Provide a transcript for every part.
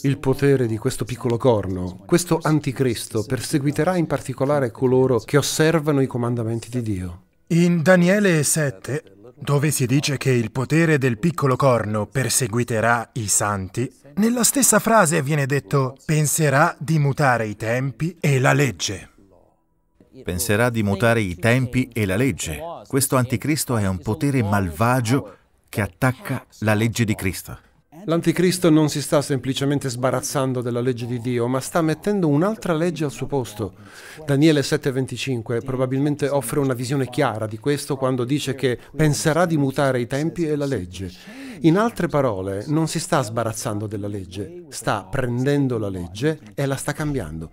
Il potere di questo piccolo corno, questo anticristo, perseguiterà in particolare coloro che osservano i comandamenti di Dio. In Daniele 7, dove si dice che il potere del piccolo corno perseguiterà i santi, nella stessa frase viene detto penserà di mutare i tempi e la legge. Penserà di mutare i tempi e la legge. Questo anticristo è un potere malvagio che attacca la legge di Cristo. L'anticristo non si sta semplicemente sbarazzando della legge di Dio, ma sta mettendo un'altra legge al suo posto. Daniele 7:25 probabilmente offre una visione chiara di questo quando dice che penserà di mutare i tempi e la legge. In altre parole, non si sta sbarazzando della legge, sta prendendo la legge e la sta cambiando.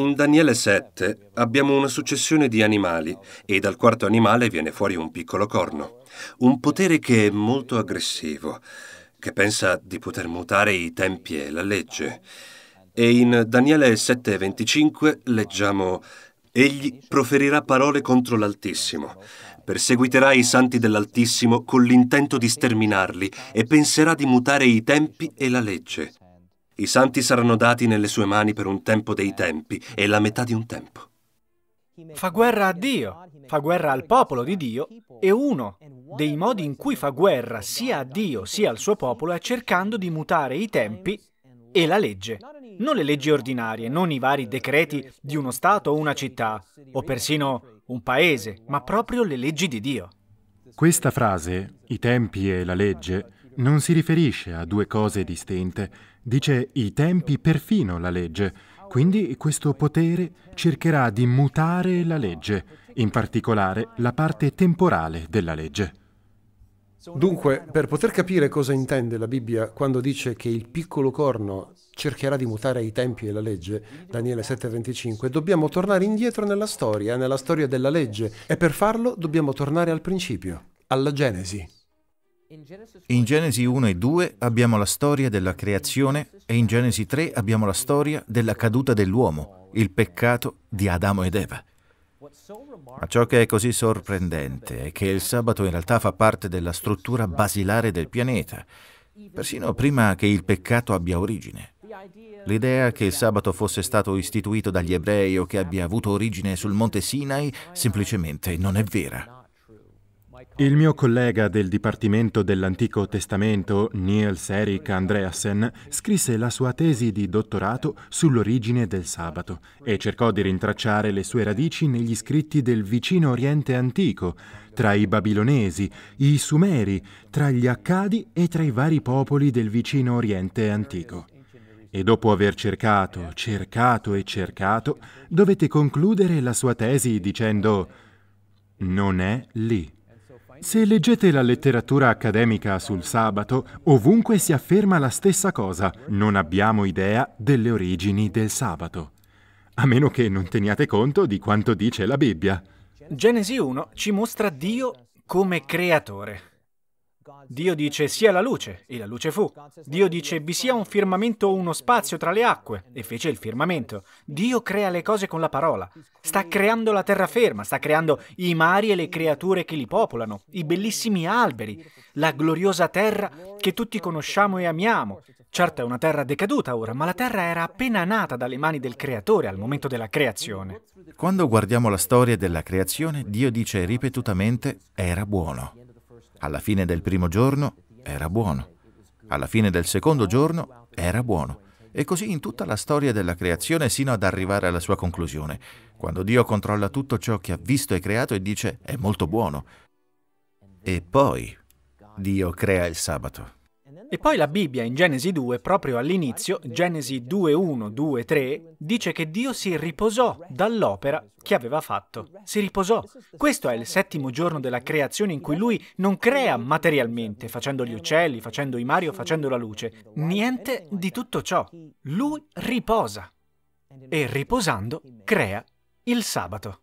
In Daniele 7 abbiamo una successione di animali e dal quarto animale viene fuori un piccolo corno, un potere che è molto aggressivo, che pensa di poter mutare i tempi e la legge. E in Daniele 7:25 leggiamo Egli proferirà parole contro l'Altissimo, perseguiterà i santi dell'Altissimo con l'intento di sterminarli e penserà di mutare i tempi e la legge. I santi saranno dati nelle sue mani per un tempo dei tempi e la metà di un tempo. Fa guerra a Dio, fa guerra al popolo di Dio e uno dei modi in cui fa guerra sia a Dio sia al suo popolo è cercando di mutare i tempi e la legge. Non le leggi ordinarie, non i vari decreti di uno Stato o una città, o persino un paese, ma proprio le leggi di Dio. Questa frase, i tempi e la legge, non si riferisce a due cose distinte, Dice i tempi perfino la legge, quindi questo potere cercherà di mutare la legge, in particolare la parte temporale della legge. Dunque, per poter capire cosa intende la Bibbia quando dice che il piccolo corno cercherà di mutare i tempi e la legge, Daniele 7:25, dobbiamo tornare indietro nella storia, nella storia della legge, e per farlo dobbiamo tornare al principio, alla Genesi. In Genesi 1 e 2 abbiamo la storia della creazione e in Genesi 3 abbiamo la storia della caduta dell'uomo, il peccato di Adamo ed Eva. Ma ciò che è così sorprendente è che il sabato in realtà fa parte della struttura basilare del pianeta, persino prima che il peccato abbia origine. L'idea che il sabato fosse stato istituito dagli ebrei o che abbia avuto origine sul monte Sinai semplicemente non è vera. Il mio collega del Dipartimento dell'Antico Testamento, Niels Erik Andreassen, scrisse la sua tesi di dottorato sull'origine del sabato e cercò di rintracciare le sue radici negli scritti del vicino Oriente antico, tra i babilonesi, i sumeri, tra gli accadi e tra i vari popoli del vicino Oriente antico. E dopo aver cercato, cercato e cercato, dovete concludere la sua tesi dicendo non è lì. Se leggete la letteratura accademica sul sabato, ovunque si afferma la stessa cosa, non abbiamo idea delle origini del sabato. A meno che non teniate conto di quanto dice la Bibbia. Genesi 1 ci mostra Dio come creatore. Dio dice sia la luce, e la luce fu. Dio dice vi sia un firmamento o uno spazio tra le acque, e fece il firmamento. Dio crea le cose con la parola. Sta creando la terraferma, sta creando i mari e le creature che li popolano, i bellissimi alberi, la gloriosa terra che tutti conosciamo e amiamo. Certo è una terra decaduta ora, ma la terra era appena nata dalle mani del creatore al momento della creazione. Quando guardiamo la storia della creazione, Dio dice ripetutamente era buono. Alla fine del primo giorno era buono. Alla fine del secondo giorno era buono. E così in tutta la storia della creazione sino ad arrivare alla sua conclusione, quando Dio controlla tutto ciò che ha visto e creato e dice è molto buono. E poi Dio crea il sabato. E poi la Bibbia in Genesi 2, proprio all'inizio, Genesi 2, 1, 2, 3, dice che Dio si riposò dall'opera che aveva fatto. Si riposò. Questo è il settimo giorno della creazione in cui lui non crea materialmente, facendo gli uccelli, facendo i mari o facendo la luce. Niente di tutto ciò. Lui riposa. E riposando crea il sabato.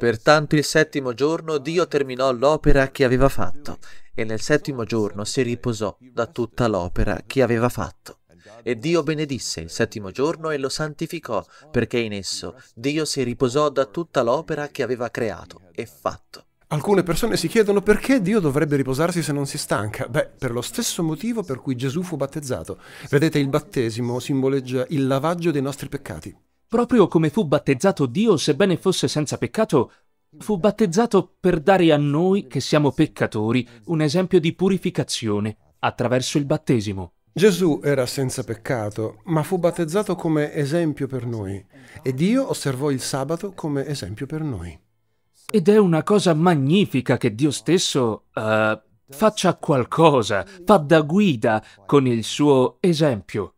Pertanto il settimo giorno Dio terminò l'opera che aveva fatto e nel settimo giorno si riposò da tutta l'opera che aveva fatto. E Dio benedisse il settimo giorno e lo santificò, perché in esso Dio si riposò da tutta l'opera che aveva creato e fatto. Alcune persone si chiedono perché Dio dovrebbe riposarsi se non si stanca. Beh, per lo stesso motivo per cui Gesù fu battezzato. Vedete, il battesimo simboleggia il lavaggio dei nostri peccati. Proprio come fu battezzato Dio, sebbene fosse senza peccato, fu battezzato per dare a noi, che siamo peccatori, un esempio di purificazione attraverso il battesimo. Gesù era senza peccato, ma fu battezzato come esempio per noi e Dio osservò il sabato come esempio per noi. Ed è una cosa magnifica che Dio stesso uh, faccia qualcosa, fa da guida con il suo esempio.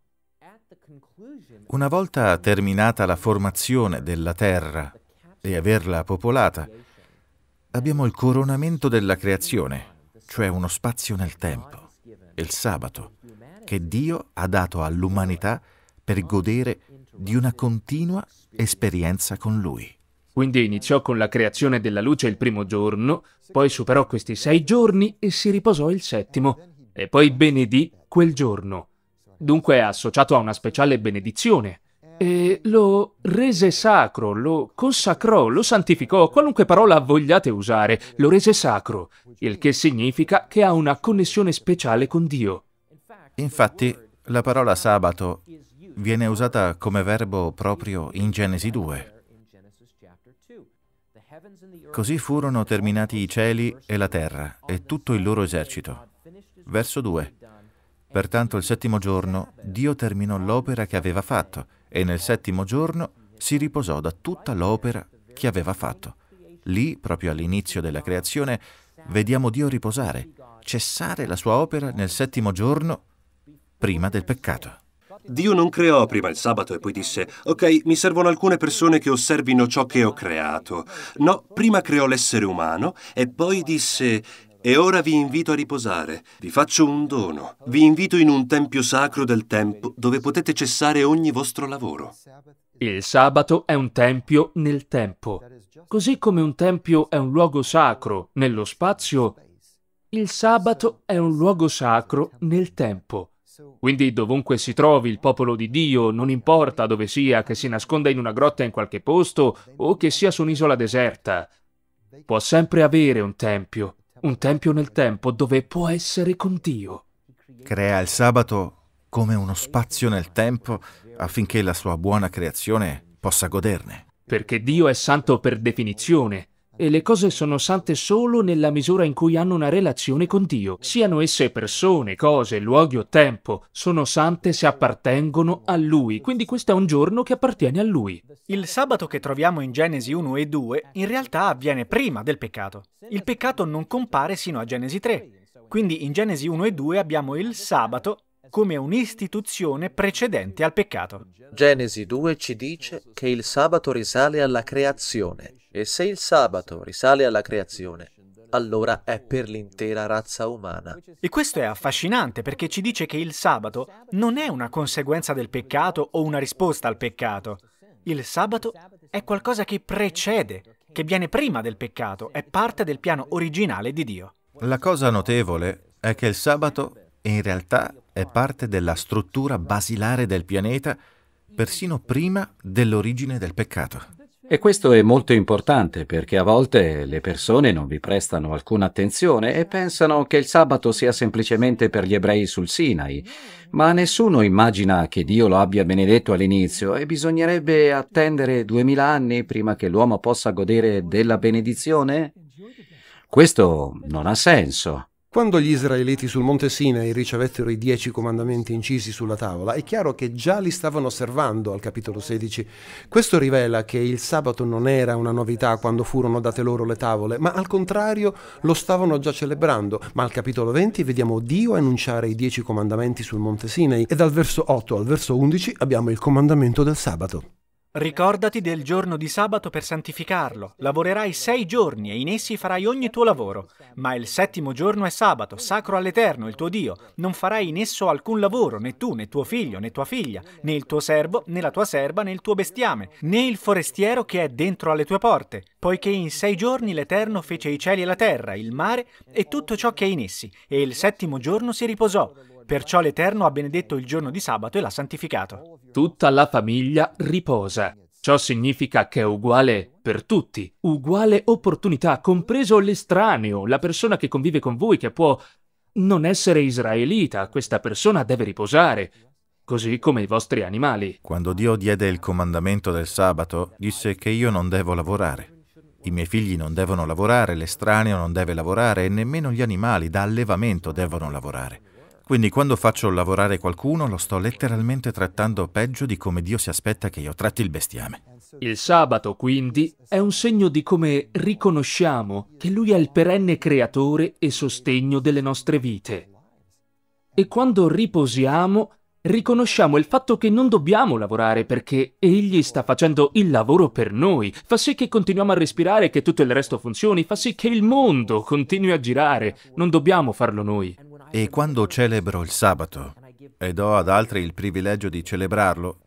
Una volta terminata la formazione della terra e averla popolata, abbiamo il coronamento della creazione, cioè uno spazio nel tempo, il sabato, che Dio ha dato all'umanità per godere di una continua esperienza con Lui. Quindi iniziò con la creazione della luce il primo giorno, poi superò questi sei giorni e si riposò il settimo, e poi benedì quel giorno dunque è associato a una speciale benedizione e lo rese sacro, lo consacrò, lo santificò, qualunque parola vogliate usare, lo rese sacro, il che significa che ha una connessione speciale con Dio. Infatti, la parola sabato viene usata come verbo proprio in Genesi 2. Così furono terminati i cieli e la terra e tutto il loro esercito. Verso 2. Pertanto il settimo giorno Dio terminò l'opera che aveva fatto e nel settimo giorno si riposò da tutta l'opera che aveva fatto. Lì, proprio all'inizio della creazione, vediamo Dio riposare, cessare la sua opera nel settimo giorno prima del peccato. Dio non creò prima il sabato e poi disse, ok, mi servono alcune persone che osservino ciò che ho creato. No, prima creò l'essere umano e poi disse, e ora vi invito a riposare, vi faccio un dono, vi invito in un tempio sacro del tempo dove potete cessare ogni vostro lavoro. Il sabato è un tempio nel tempo. Così come un tempio è un luogo sacro nello spazio, il sabato è un luogo sacro nel tempo. Quindi dovunque si trovi il popolo di Dio, non importa dove sia, che si nasconda in una grotta in qualche posto o che sia su un'isola deserta, può sempre avere un tempio un tempio nel tempo dove può essere con Dio. Crea il sabato come uno spazio nel tempo affinché la sua buona creazione possa goderne. Perché Dio è santo per definizione e le cose sono sante solo nella misura in cui hanno una relazione con Dio. Siano esse persone, cose, luoghi o tempo, sono sante se appartengono a Lui, quindi questo è un giorno che appartiene a Lui. Il sabato che troviamo in Genesi 1 e 2 in realtà avviene prima del peccato. Il peccato non compare sino a Genesi 3. Quindi in Genesi 1 e 2 abbiamo il sabato come un'istituzione precedente al peccato. Genesi 2 ci dice che il sabato risale alla creazione e se il sabato risale alla creazione, allora è per l'intera razza umana. E questo è affascinante perché ci dice che il sabato non è una conseguenza del peccato o una risposta al peccato. Il sabato è qualcosa che precede, che viene prima del peccato, è parte del piano originale di Dio. La cosa notevole è che il sabato in realtà è parte della struttura basilare del pianeta persino prima dell'origine del peccato. E questo è molto importante perché a volte le persone non vi prestano alcuna attenzione e pensano che il sabato sia semplicemente per gli ebrei sul Sinai, ma nessuno immagina che Dio lo abbia benedetto all'inizio e bisognerebbe attendere duemila anni prima che l'uomo possa godere della benedizione? Questo non ha senso. Quando gli israeliti sul monte Sinai ricevettero i dieci comandamenti incisi sulla tavola, è chiaro che già li stavano osservando al capitolo 16. Questo rivela che il sabato non era una novità quando furono date loro le tavole, ma al contrario lo stavano già celebrando. Ma al capitolo 20 vediamo Dio annunciare i dieci comandamenti sul monte Sinai e dal verso 8 al verso 11 abbiamo il comandamento del sabato. Ricordati del giorno di sabato per santificarlo. Lavorerai sei giorni e in essi farai ogni tuo lavoro. Ma il settimo giorno è sabato, sacro all'Eterno, il tuo Dio. Non farai in esso alcun lavoro, né tu, né tuo figlio, né tua figlia, né il tuo servo, né la tua serva, né il tuo bestiame, né il forestiero che è dentro alle tue porte. Poiché in sei giorni l'Eterno fece i cieli e la terra, il mare e tutto ciò che è in essi. E il settimo giorno si riposò. Perciò l'Eterno ha benedetto il giorno di sabato e l'ha santificato. Tutta la famiglia riposa. Ciò significa che è uguale per tutti, uguale opportunità, compreso l'estraneo, la persona che convive con voi, che può non essere israelita, questa persona deve riposare, così come i vostri animali. Quando Dio diede il comandamento del sabato, disse che io non devo lavorare. I miei figli non devono lavorare, l'estraneo non deve lavorare e nemmeno gli animali da allevamento devono lavorare. Quindi quando faccio lavorare qualcuno lo sto letteralmente trattando peggio di come Dio si aspetta che io tratti il bestiame. Il sabato, quindi, è un segno di come riconosciamo che Lui è il perenne creatore e sostegno delle nostre vite. E quando riposiamo, riconosciamo il fatto che non dobbiamo lavorare perché Egli sta facendo il lavoro per noi, fa sì che continuiamo a respirare, e che tutto il resto funzioni, fa sì che il mondo continui a girare, non dobbiamo farlo noi. E quando celebro il sabato e do ad altri il privilegio di celebrarlo,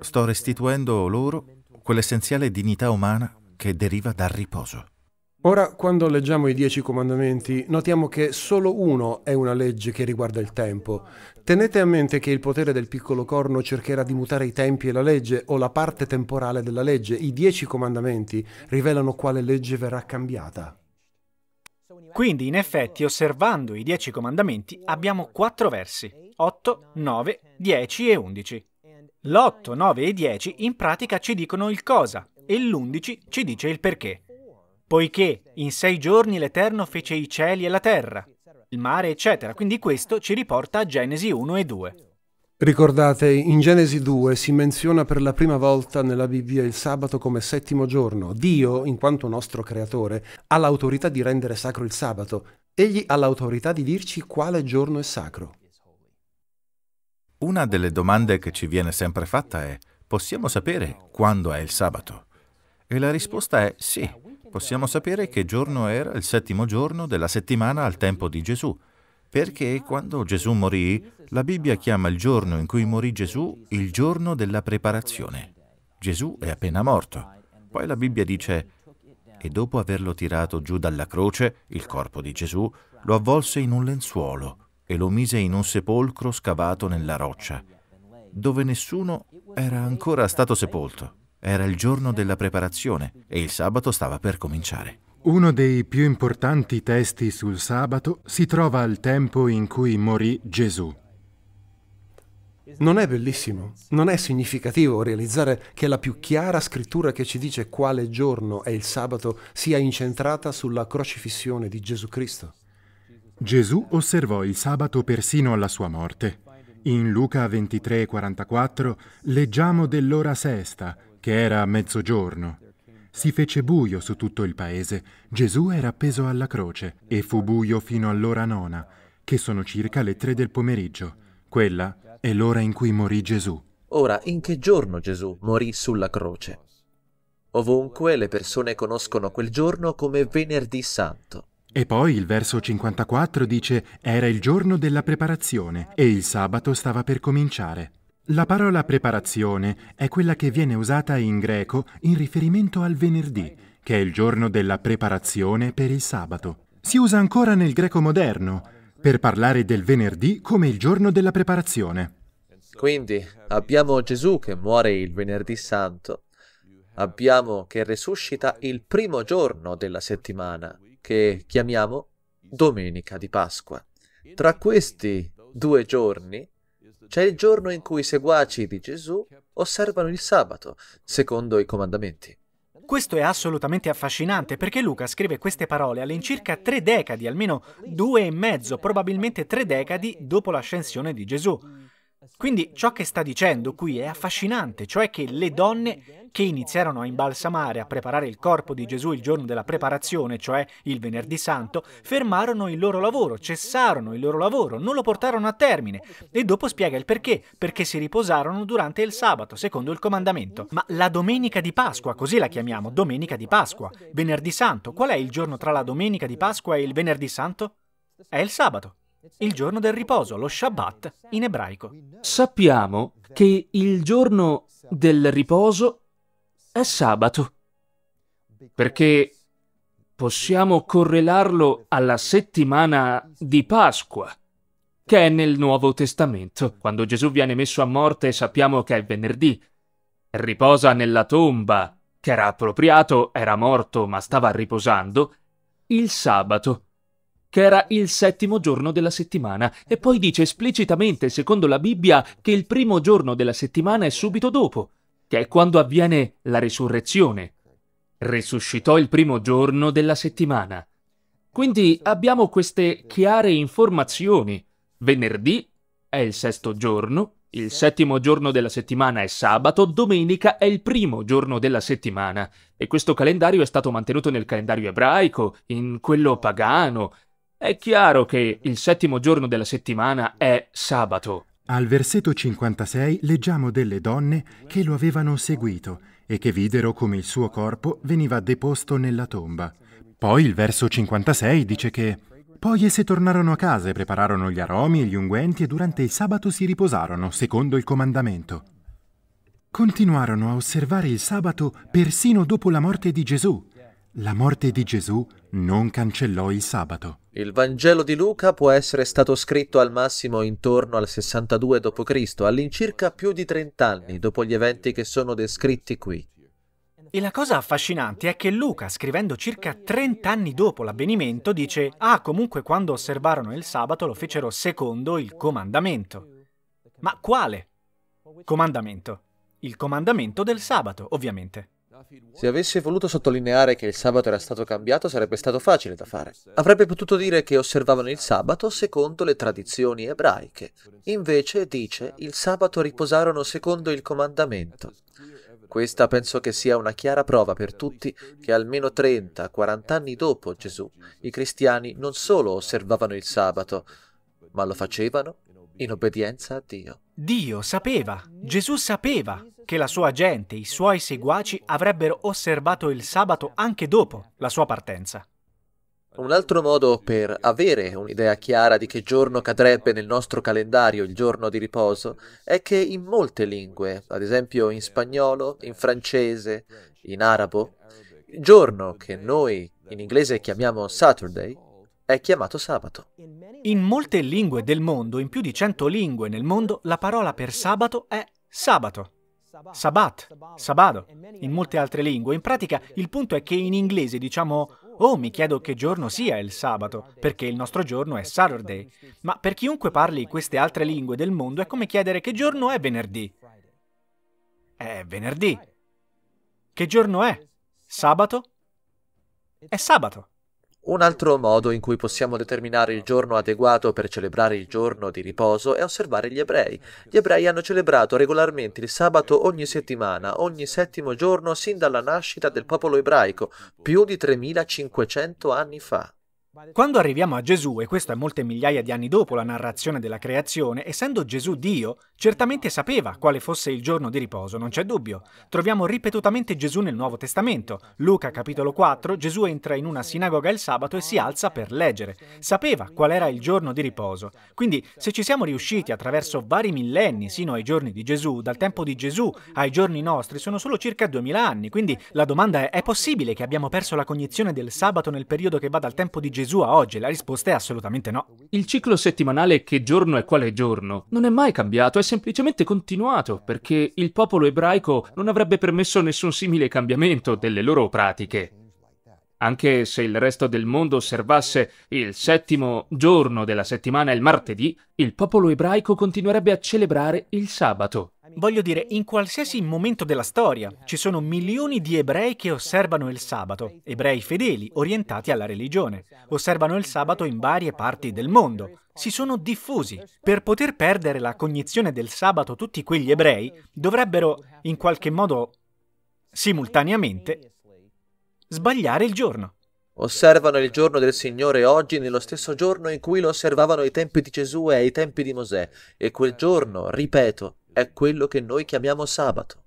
sto restituendo loro quell'essenziale dignità umana che deriva dal riposo. Ora, quando leggiamo i dieci comandamenti, notiamo che solo uno è una legge che riguarda il tempo. Tenete a mente che il potere del piccolo corno cercherà di mutare i tempi e la legge o la parte temporale della legge. I dieci comandamenti rivelano quale legge verrà cambiata. Quindi, in effetti, osservando i dieci comandamenti, abbiamo quattro versi, 8, 9, 10 e 11. L'8, 9 e 10 in pratica ci dicono il cosa e l'11 ci dice il perché. Poiché in sei giorni l'Eterno fece i cieli e la terra, il mare, eccetera. Quindi questo ci riporta a Genesi 1 e 2. Ricordate, in Genesi 2 si menziona per la prima volta nella Bibbia il sabato come settimo giorno. Dio, in quanto nostro creatore, ha l'autorità di rendere sacro il sabato. Egli ha l'autorità di dirci quale giorno è sacro. Una delle domande che ci viene sempre fatta è, possiamo sapere quando è il sabato? E la risposta è sì, possiamo sapere che giorno era il settimo giorno della settimana al tempo di Gesù perché quando Gesù morì, la Bibbia chiama il giorno in cui morì Gesù il giorno della preparazione. Gesù è appena morto. Poi la Bibbia dice, e dopo averlo tirato giù dalla croce, il corpo di Gesù, lo avvolse in un lenzuolo e lo mise in un sepolcro scavato nella roccia, dove nessuno era ancora stato sepolto. Era il giorno della preparazione e il sabato stava per cominciare. Uno dei più importanti testi sul sabato si trova al tempo in cui morì Gesù. Non è bellissimo, non è significativo realizzare che la più chiara scrittura che ci dice quale giorno è il sabato sia incentrata sulla crocifissione di Gesù Cristo. Gesù osservò il sabato persino alla sua morte. In Luca 23:44 leggiamo dell'ora sesta, che era mezzogiorno. Si fece buio su tutto il paese. Gesù era appeso alla croce e fu buio fino all'ora nona, che sono circa le tre del pomeriggio. Quella è l'ora in cui morì Gesù. Ora, in che giorno Gesù morì sulla croce? Ovunque le persone conoscono quel giorno come venerdì santo. E poi il verso 54 dice, era il giorno della preparazione e il sabato stava per cominciare. La parola preparazione è quella che viene usata in greco in riferimento al venerdì, che è il giorno della preparazione per il sabato. Si usa ancora nel greco moderno per parlare del venerdì come il giorno della preparazione. Quindi abbiamo Gesù che muore il venerdì santo, abbiamo che risuscita il primo giorno della settimana, che chiamiamo domenica di Pasqua. Tra questi due giorni c'è il giorno in cui i seguaci di Gesù osservano il sabato, secondo i comandamenti. Questo è assolutamente affascinante perché Luca scrive queste parole all'incirca tre decadi, almeno due e mezzo, probabilmente tre decadi dopo l'ascensione di Gesù. Quindi ciò che sta dicendo qui è affascinante, cioè che le donne che iniziarono a imbalsamare, a preparare il corpo di Gesù il giorno della preparazione, cioè il venerdì santo, fermarono il loro lavoro, cessarono il loro lavoro, non lo portarono a termine. E dopo spiega il perché, perché si riposarono durante il sabato, secondo il comandamento. Ma la domenica di Pasqua, così la chiamiamo, domenica di Pasqua, venerdì santo, qual è il giorno tra la domenica di Pasqua e il venerdì santo? È il sabato il giorno del riposo, lo Shabbat in ebraico. Sappiamo che il giorno del riposo è sabato, perché possiamo correlarlo alla settimana di Pasqua, che è nel Nuovo Testamento. Quando Gesù viene messo a morte sappiamo che è venerdì, riposa nella tomba, che era appropriato, era morto ma stava riposando, il sabato che era il settimo giorno della settimana e poi dice esplicitamente, secondo la Bibbia, che il primo giorno della settimana è subito dopo, che è quando avviene la risurrezione. Risuscitò il primo giorno della settimana. Quindi abbiamo queste chiare informazioni. Venerdì è il sesto giorno, il settimo giorno della settimana è sabato, domenica è il primo giorno della settimana e questo calendario è stato mantenuto nel calendario ebraico, in quello pagano, è chiaro che il settimo giorno della settimana è sabato. Al versetto 56 leggiamo delle donne che lo avevano seguito e che videro come il suo corpo veniva deposto nella tomba. Poi il verso 56 dice che poi esse tornarono a casa e prepararono gli aromi e gli unguenti e durante il sabato si riposarono, secondo il comandamento. Continuarono a osservare il sabato persino dopo la morte di Gesù la morte di Gesù non cancellò il sabato. Il Vangelo di Luca può essere stato scritto al massimo intorno al 62 d.C., all'incirca più di 30 anni dopo gli eventi che sono descritti qui. E la cosa affascinante è che Luca, scrivendo circa 30 anni dopo l'avvenimento, dice, ah comunque quando osservarono il sabato lo fecero secondo il comandamento. Ma quale? Comandamento. Il comandamento del sabato, ovviamente. Se avesse voluto sottolineare che il sabato era stato cambiato sarebbe stato facile da fare. Avrebbe potuto dire che osservavano il sabato secondo le tradizioni ebraiche. Invece dice il sabato riposarono secondo il comandamento. Questa penso che sia una chiara prova per tutti che almeno 30-40 anni dopo Gesù i cristiani non solo osservavano il sabato, ma lo facevano in obbedienza a Dio. Dio sapeva, Gesù sapeva che la sua gente, i suoi seguaci avrebbero osservato il sabato anche dopo la sua partenza. Un altro modo per avere un'idea chiara di che giorno cadrebbe nel nostro calendario il giorno di riposo è che in molte lingue, ad esempio in spagnolo, in francese, in arabo, il giorno che noi in inglese chiamiamo Saturday è chiamato sabato. In molte lingue del mondo, in più di 100 lingue nel mondo, la parola per sabato è sabato. Sabat, sabado, in molte altre lingue. In pratica il punto è che in inglese diciamo Oh, mi chiedo che giorno sia il sabato, perché il nostro giorno è Saturday. Ma per chiunque parli queste altre lingue del mondo è come chiedere che giorno è venerdì. È venerdì. Che giorno è? Sabato? È sabato. Un altro modo in cui possiamo determinare il giorno adeguato per celebrare il giorno di riposo è osservare gli ebrei. Gli ebrei hanno celebrato regolarmente il sabato ogni settimana, ogni settimo giorno sin dalla nascita del popolo ebraico, più di 3500 anni fa. Quando arriviamo a Gesù, e questo è molte migliaia di anni dopo la narrazione della creazione, essendo Gesù Dio, certamente sapeva quale fosse il giorno di riposo, non c'è dubbio. Troviamo ripetutamente Gesù nel Nuovo Testamento. Luca capitolo 4, Gesù entra in una sinagoga il sabato e si alza per leggere. Sapeva qual era il giorno di riposo. Quindi, se ci siamo riusciti attraverso vari millenni sino ai giorni di Gesù, dal tempo di Gesù ai giorni nostri, sono solo circa 2000 anni. Quindi la domanda è, è possibile che abbiamo perso la cognizione del sabato nel periodo che va dal tempo di Gesù? Gesù a oggi? La risposta è assolutamente no. Il ciclo settimanale che giorno è quale giorno non è mai cambiato, è semplicemente continuato, perché il popolo ebraico non avrebbe permesso nessun simile cambiamento delle loro pratiche. Anche se il resto del mondo osservasse il settimo giorno della settimana il martedì, il popolo ebraico continuerebbe a celebrare il sabato. Voglio dire, in qualsiasi momento della storia ci sono milioni di ebrei che osservano il sabato, ebrei fedeli, orientati alla religione. Osservano il sabato in varie parti del mondo, si sono diffusi. Per poter perdere la cognizione del sabato tutti quegli ebrei dovrebbero, in qualche modo, simultaneamente, sbagliare il giorno. Osservano il giorno del Signore oggi nello stesso giorno in cui lo osservavano ai tempi di Gesù e ai tempi di Mosè, e quel giorno, ripeto, è quello che noi chiamiamo sabato.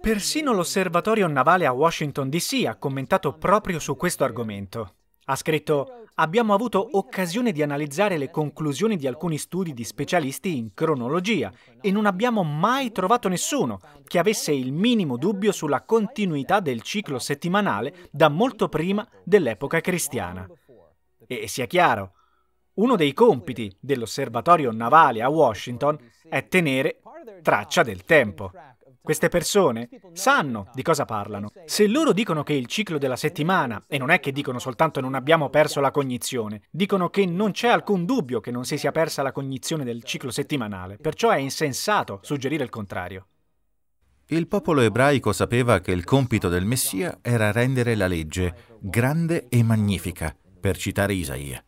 Persino l'osservatorio navale a Washington DC ha commentato proprio su questo argomento. Ha scritto, abbiamo avuto occasione di analizzare le conclusioni di alcuni studi di specialisti in cronologia e non abbiamo mai trovato nessuno che avesse il minimo dubbio sulla continuità del ciclo settimanale da molto prima dell'epoca cristiana. E sia chiaro, uno dei compiti dell'osservatorio navale a Washington è tenere traccia del tempo. Queste persone sanno di cosa parlano. Se loro dicono che il ciclo della settimana, e non è che dicono soltanto non abbiamo perso la cognizione, dicono che non c'è alcun dubbio che non si sia persa la cognizione del ciclo settimanale, perciò è insensato suggerire il contrario. Il popolo ebraico sapeva che il compito del Messia era rendere la legge grande e magnifica, per citare Isaia.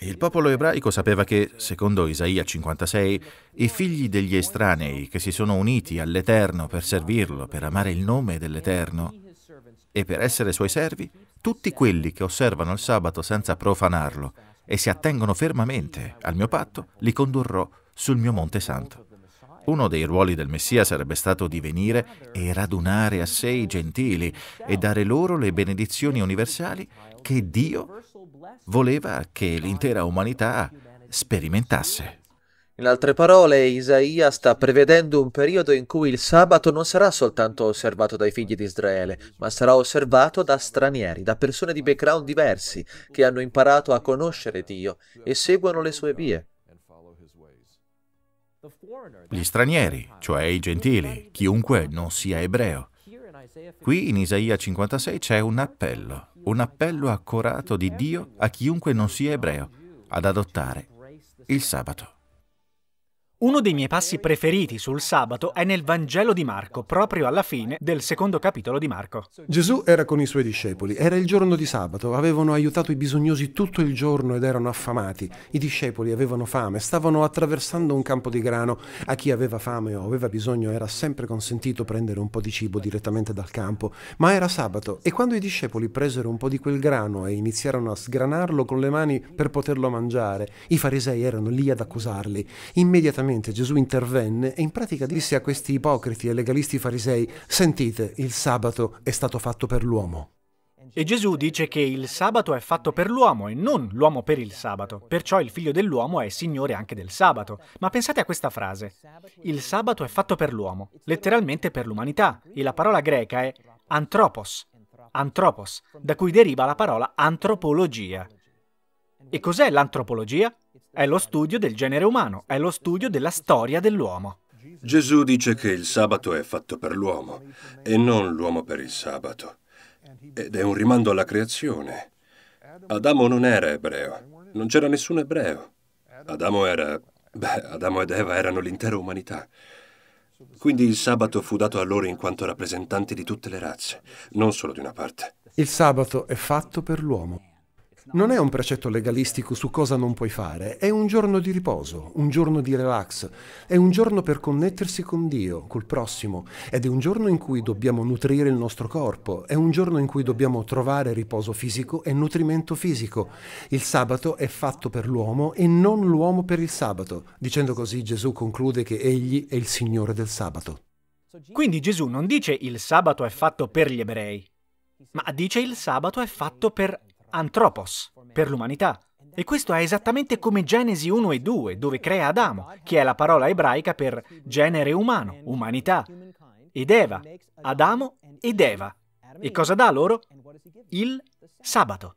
Il popolo ebraico sapeva che, secondo Isaia 56, i figli degli estranei che si sono uniti all'Eterno per servirlo, per amare il nome dell'Eterno e per essere suoi servi, tutti quelli che osservano il sabato senza profanarlo e si attengono fermamente al mio patto, li condurrò sul mio monte santo. Uno dei ruoli del Messia sarebbe stato di venire e radunare a sé i gentili e dare loro le benedizioni universali che Dio voleva che l'intera umanità sperimentasse. In altre parole, Isaia sta prevedendo un periodo in cui il sabato non sarà soltanto osservato dai figli di Israele, ma sarà osservato da stranieri, da persone di background diversi, che hanno imparato a conoscere Dio e seguono le sue vie. Gli stranieri, cioè i gentili, chiunque non sia ebreo, Qui in Isaia 56 c'è un appello, un appello accorato di Dio a chiunque non sia ebreo ad adottare il sabato. Uno dei miei passi preferiti sul sabato è nel Vangelo di Marco, proprio alla fine del secondo capitolo di Marco. Gesù era con i suoi discepoli, era il giorno di sabato, avevano aiutato i bisognosi tutto il giorno ed erano affamati, i discepoli avevano fame, stavano attraversando un campo di grano, a chi aveva fame o aveva bisogno era sempre consentito prendere un po' di cibo direttamente dal campo, ma era sabato e quando i discepoli presero un po' di quel grano e iniziarono a sgranarlo con le mani per poterlo mangiare, i farisei erano lì ad accusarli, immediatamente immediatamente Gesù intervenne e in pratica disse a questi ipocriti e legalisti farisei, sentite, il sabato è stato fatto per l'uomo. E Gesù dice che il sabato è fatto per l'uomo e non l'uomo per il sabato, perciò il figlio dell'uomo è signore anche del sabato. Ma pensate a questa frase, il sabato è fatto per l'uomo, letteralmente per l'umanità, e la parola greca è antropos, antropos, da cui deriva la parola antropologia. E cos'è l'antropologia? È lo studio del genere umano, è lo studio della storia dell'uomo. Gesù dice che il sabato è fatto per l'uomo e non l'uomo per il sabato. Ed è un rimando alla creazione. Adamo non era ebreo, non c'era nessun ebreo. Adamo era... Beh, Adamo ed Eva erano l'intera umanità. Quindi il sabato fu dato a loro in quanto rappresentanti di tutte le razze, non solo di una parte. Il sabato è fatto per l'uomo. Non è un precetto legalistico su cosa non puoi fare, è un giorno di riposo, un giorno di relax, è un giorno per connettersi con Dio, col prossimo, ed è un giorno in cui dobbiamo nutrire il nostro corpo, è un giorno in cui dobbiamo trovare riposo fisico e nutrimento fisico. Il sabato è fatto per l'uomo e non l'uomo per il sabato. Dicendo così Gesù conclude che egli è il Signore del sabato. Quindi Gesù non dice il sabato è fatto per gli ebrei, ma dice il sabato è fatto per antropos, per l'umanità. E questo è esattamente come Genesi 1 e 2, dove crea Adamo, che è la parola ebraica per genere umano, umanità, ed Eva, Adamo ed Eva. E cosa dà loro? Il sabato.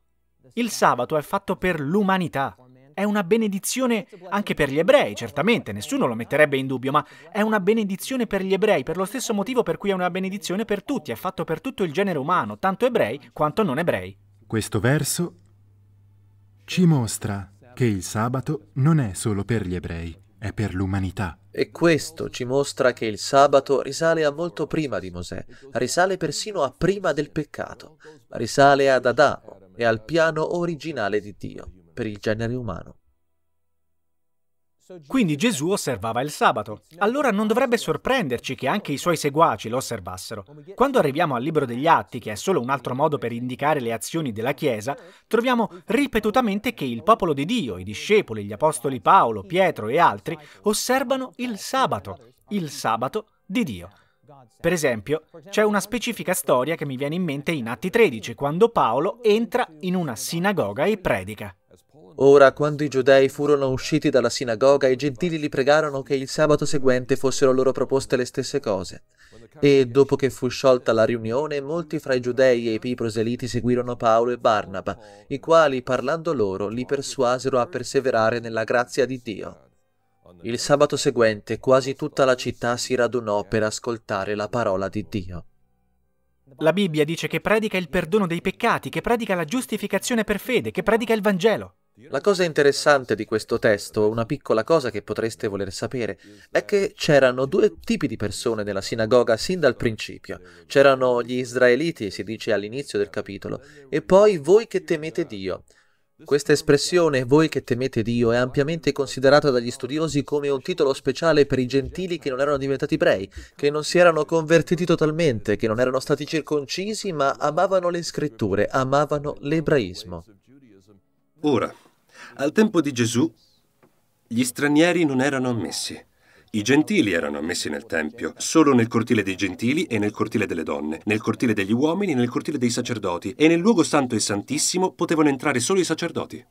Il sabato è fatto per l'umanità. È una benedizione anche per gli ebrei, certamente, nessuno lo metterebbe in dubbio, ma è una benedizione per gli ebrei, per lo stesso motivo per cui è una benedizione per tutti, è fatto per tutto il genere umano, tanto ebrei quanto non ebrei. Questo verso ci mostra che il sabato non è solo per gli ebrei, è per l'umanità. E questo ci mostra che il sabato risale a molto prima di Mosè, risale persino a prima del peccato, risale ad Adamo e al piano originale di Dio per il genere umano. Quindi Gesù osservava il sabato. Allora non dovrebbe sorprenderci che anche i suoi seguaci lo osservassero. Quando arriviamo al libro degli Atti, che è solo un altro modo per indicare le azioni della Chiesa, troviamo ripetutamente che il popolo di Dio, i discepoli, gli apostoli Paolo, Pietro e altri, osservano il sabato, il sabato di Dio. Per esempio, c'è una specifica storia che mi viene in mente in Atti 13, quando Paolo entra in una sinagoga e predica. Ora, quando i giudei furono usciti dalla sinagoga, i gentili li pregarono che il sabato seguente fossero loro proposte le stesse cose. E dopo che fu sciolta la riunione, molti fra i giudei e i proseliti seguirono Paolo e Barnaba, i quali, parlando loro, li persuasero a perseverare nella grazia di Dio. Il sabato seguente quasi tutta la città si radunò per ascoltare la parola di Dio. La Bibbia dice che predica il perdono dei peccati, che predica la giustificazione per fede, che predica il Vangelo. La cosa interessante di questo testo, una piccola cosa che potreste voler sapere, è che c'erano due tipi di persone nella sinagoga sin dal principio. C'erano gli israeliti, si dice all'inizio del capitolo, e poi voi che temete Dio. Questa espressione, voi che temete Dio, è ampiamente considerata dagli studiosi come un titolo speciale per i gentili che non erano diventati ebrei, che non si erano convertiti totalmente, che non erano stati circoncisi, ma amavano le scritture, amavano l'ebraismo. Ora, al tempo di Gesù gli stranieri non erano ammessi. I gentili erano ammessi nel Tempio, solo nel cortile dei gentili e nel cortile delle donne, nel cortile degli uomini e nel cortile dei sacerdoti, e nel luogo santo e santissimo potevano entrare solo i sacerdoti.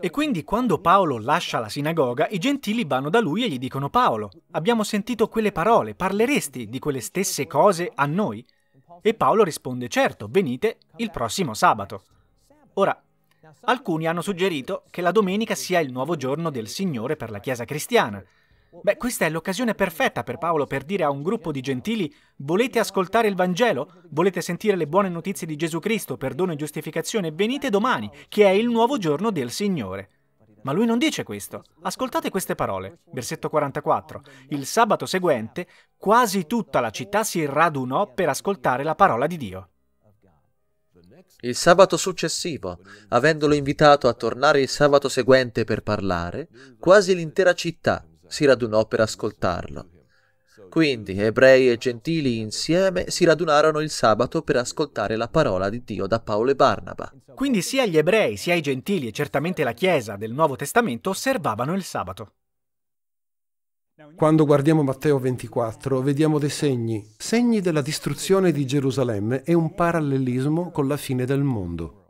E quindi quando Paolo lascia la sinagoga, i gentili vanno da lui e gli dicono Paolo, abbiamo sentito quelle parole, parleresti di quelle stesse cose a noi? E Paolo risponde certo, venite il prossimo sabato. Ora, Alcuni hanno suggerito che la domenica sia il nuovo giorno del Signore per la Chiesa cristiana. Beh, questa è l'occasione perfetta per Paolo per dire a un gruppo di gentili, volete ascoltare il Vangelo? Volete sentire le buone notizie di Gesù Cristo, perdono e giustificazione? Venite domani, che è il nuovo giorno del Signore. Ma lui non dice questo. Ascoltate queste parole. Versetto 44. Il sabato seguente quasi tutta la città si radunò per ascoltare la parola di Dio. Il sabato successivo, avendolo invitato a tornare il sabato seguente per parlare, quasi l'intera città si radunò per ascoltarlo. Quindi ebrei e gentili insieme si radunarono il sabato per ascoltare la parola di Dio da Paolo e Barnaba. Quindi sia gli ebrei sia i gentili e certamente la Chiesa del Nuovo Testamento osservavano il sabato. Quando guardiamo Matteo 24 vediamo dei segni, segni della distruzione di Gerusalemme e un parallelismo con la fine del mondo.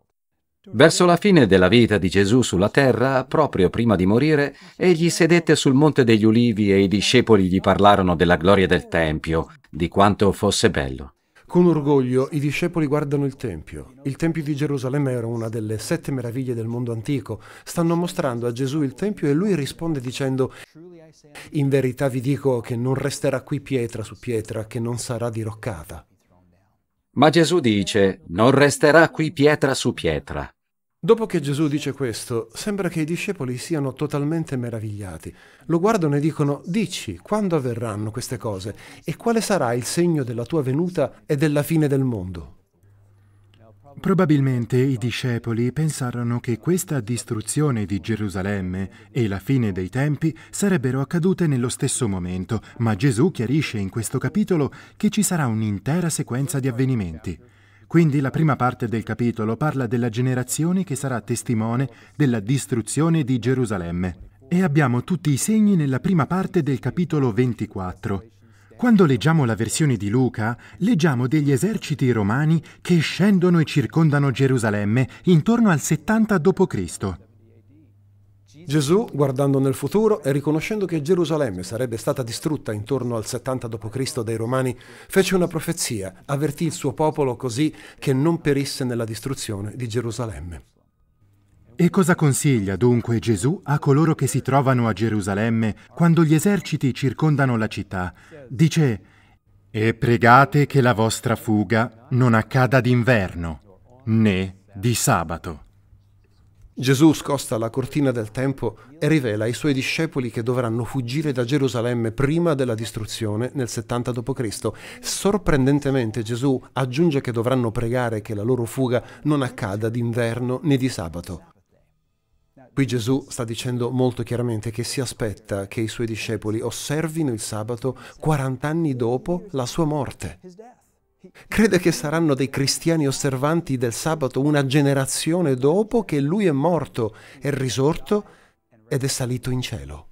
Verso la fine della vita di Gesù sulla terra, proprio prima di morire, egli sedette sul Monte degli Ulivi e i discepoli gli parlarono della gloria del Tempio, di quanto fosse bello. Con orgoglio i discepoli guardano il Tempio. Il Tempio di Gerusalemme era una delle sette meraviglie del mondo antico. Stanno mostrando a Gesù il Tempio e lui risponde dicendo in verità vi dico che non resterà qui pietra su pietra che non sarà diroccata. Ma Gesù dice, non resterà qui pietra su pietra. Dopo che Gesù dice questo, sembra che i discepoli siano totalmente meravigliati. Lo guardano e dicono, dici, quando avverranno queste cose e quale sarà il segno della tua venuta e della fine del mondo? Probabilmente i discepoli pensarono che questa distruzione di Gerusalemme e la fine dei tempi sarebbero accadute nello stesso momento, ma Gesù chiarisce in questo capitolo che ci sarà un'intera sequenza di avvenimenti. Quindi la prima parte del capitolo parla della generazione che sarà testimone della distruzione di Gerusalemme. E abbiamo tutti i segni nella prima parte del capitolo 24. Quando leggiamo la versione di Luca, leggiamo degli eserciti romani che scendono e circondano Gerusalemme intorno al 70 d.C. Gesù, guardando nel futuro e riconoscendo che Gerusalemme sarebbe stata distrutta intorno al 70 d.C. dai Romani, fece una profezia, avvertì il suo popolo così che non perisse nella distruzione di Gerusalemme. E cosa consiglia dunque Gesù a coloro che si trovano a Gerusalemme quando gli eserciti circondano la città? Dice, e pregate che la vostra fuga non accada d'inverno né di sabato. Gesù scosta la cortina del tempo e rivela ai suoi discepoli che dovranno fuggire da Gerusalemme prima della distruzione nel 70 d.C. Sorprendentemente Gesù aggiunge che dovranno pregare che la loro fuga non accada d'inverno né di sabato. Qui Gesù sta dicendo molto chiaramente che si aspetta che i suoi discepoli osservino il sabato 40 anni dopo la sua morte. Crede che saranno dei cristiani osservanti del sabato una generazione dopo che lui è morto, è risorto ed è salito in cielo.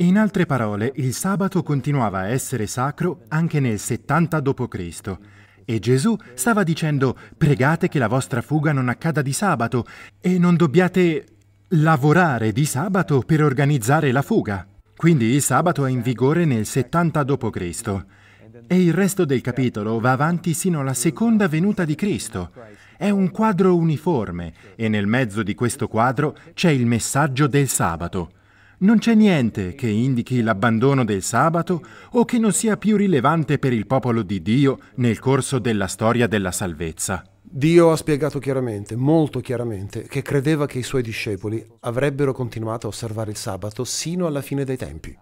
In altre parole, il sabato continuava a essere sacro anche nel 70 d.C. E Gesù stava dicendo, pregate che la vostra fuga non accada di sabato e non dobbiate lavorare di sabato per organizzare la fuga. Quindi il sabato è in vigore nel 70 d.C. E il resto del capitolo va avanti sino alla seconda venuta di Cristo. È un quadro uniforme e nel mezzo di questo quadro c'è il messaggio del sabato. Non c'è niente che indichi l'abbandono del sabato o che non sia più rilevante per il popolo di Dio nel corso della storia della salvezza. Dio ha spiegato chiaramente, molto chiaramente, che credeva che i suoi discepoli avrebbero continuato a osservare il sabato sino alla fine dei tempi.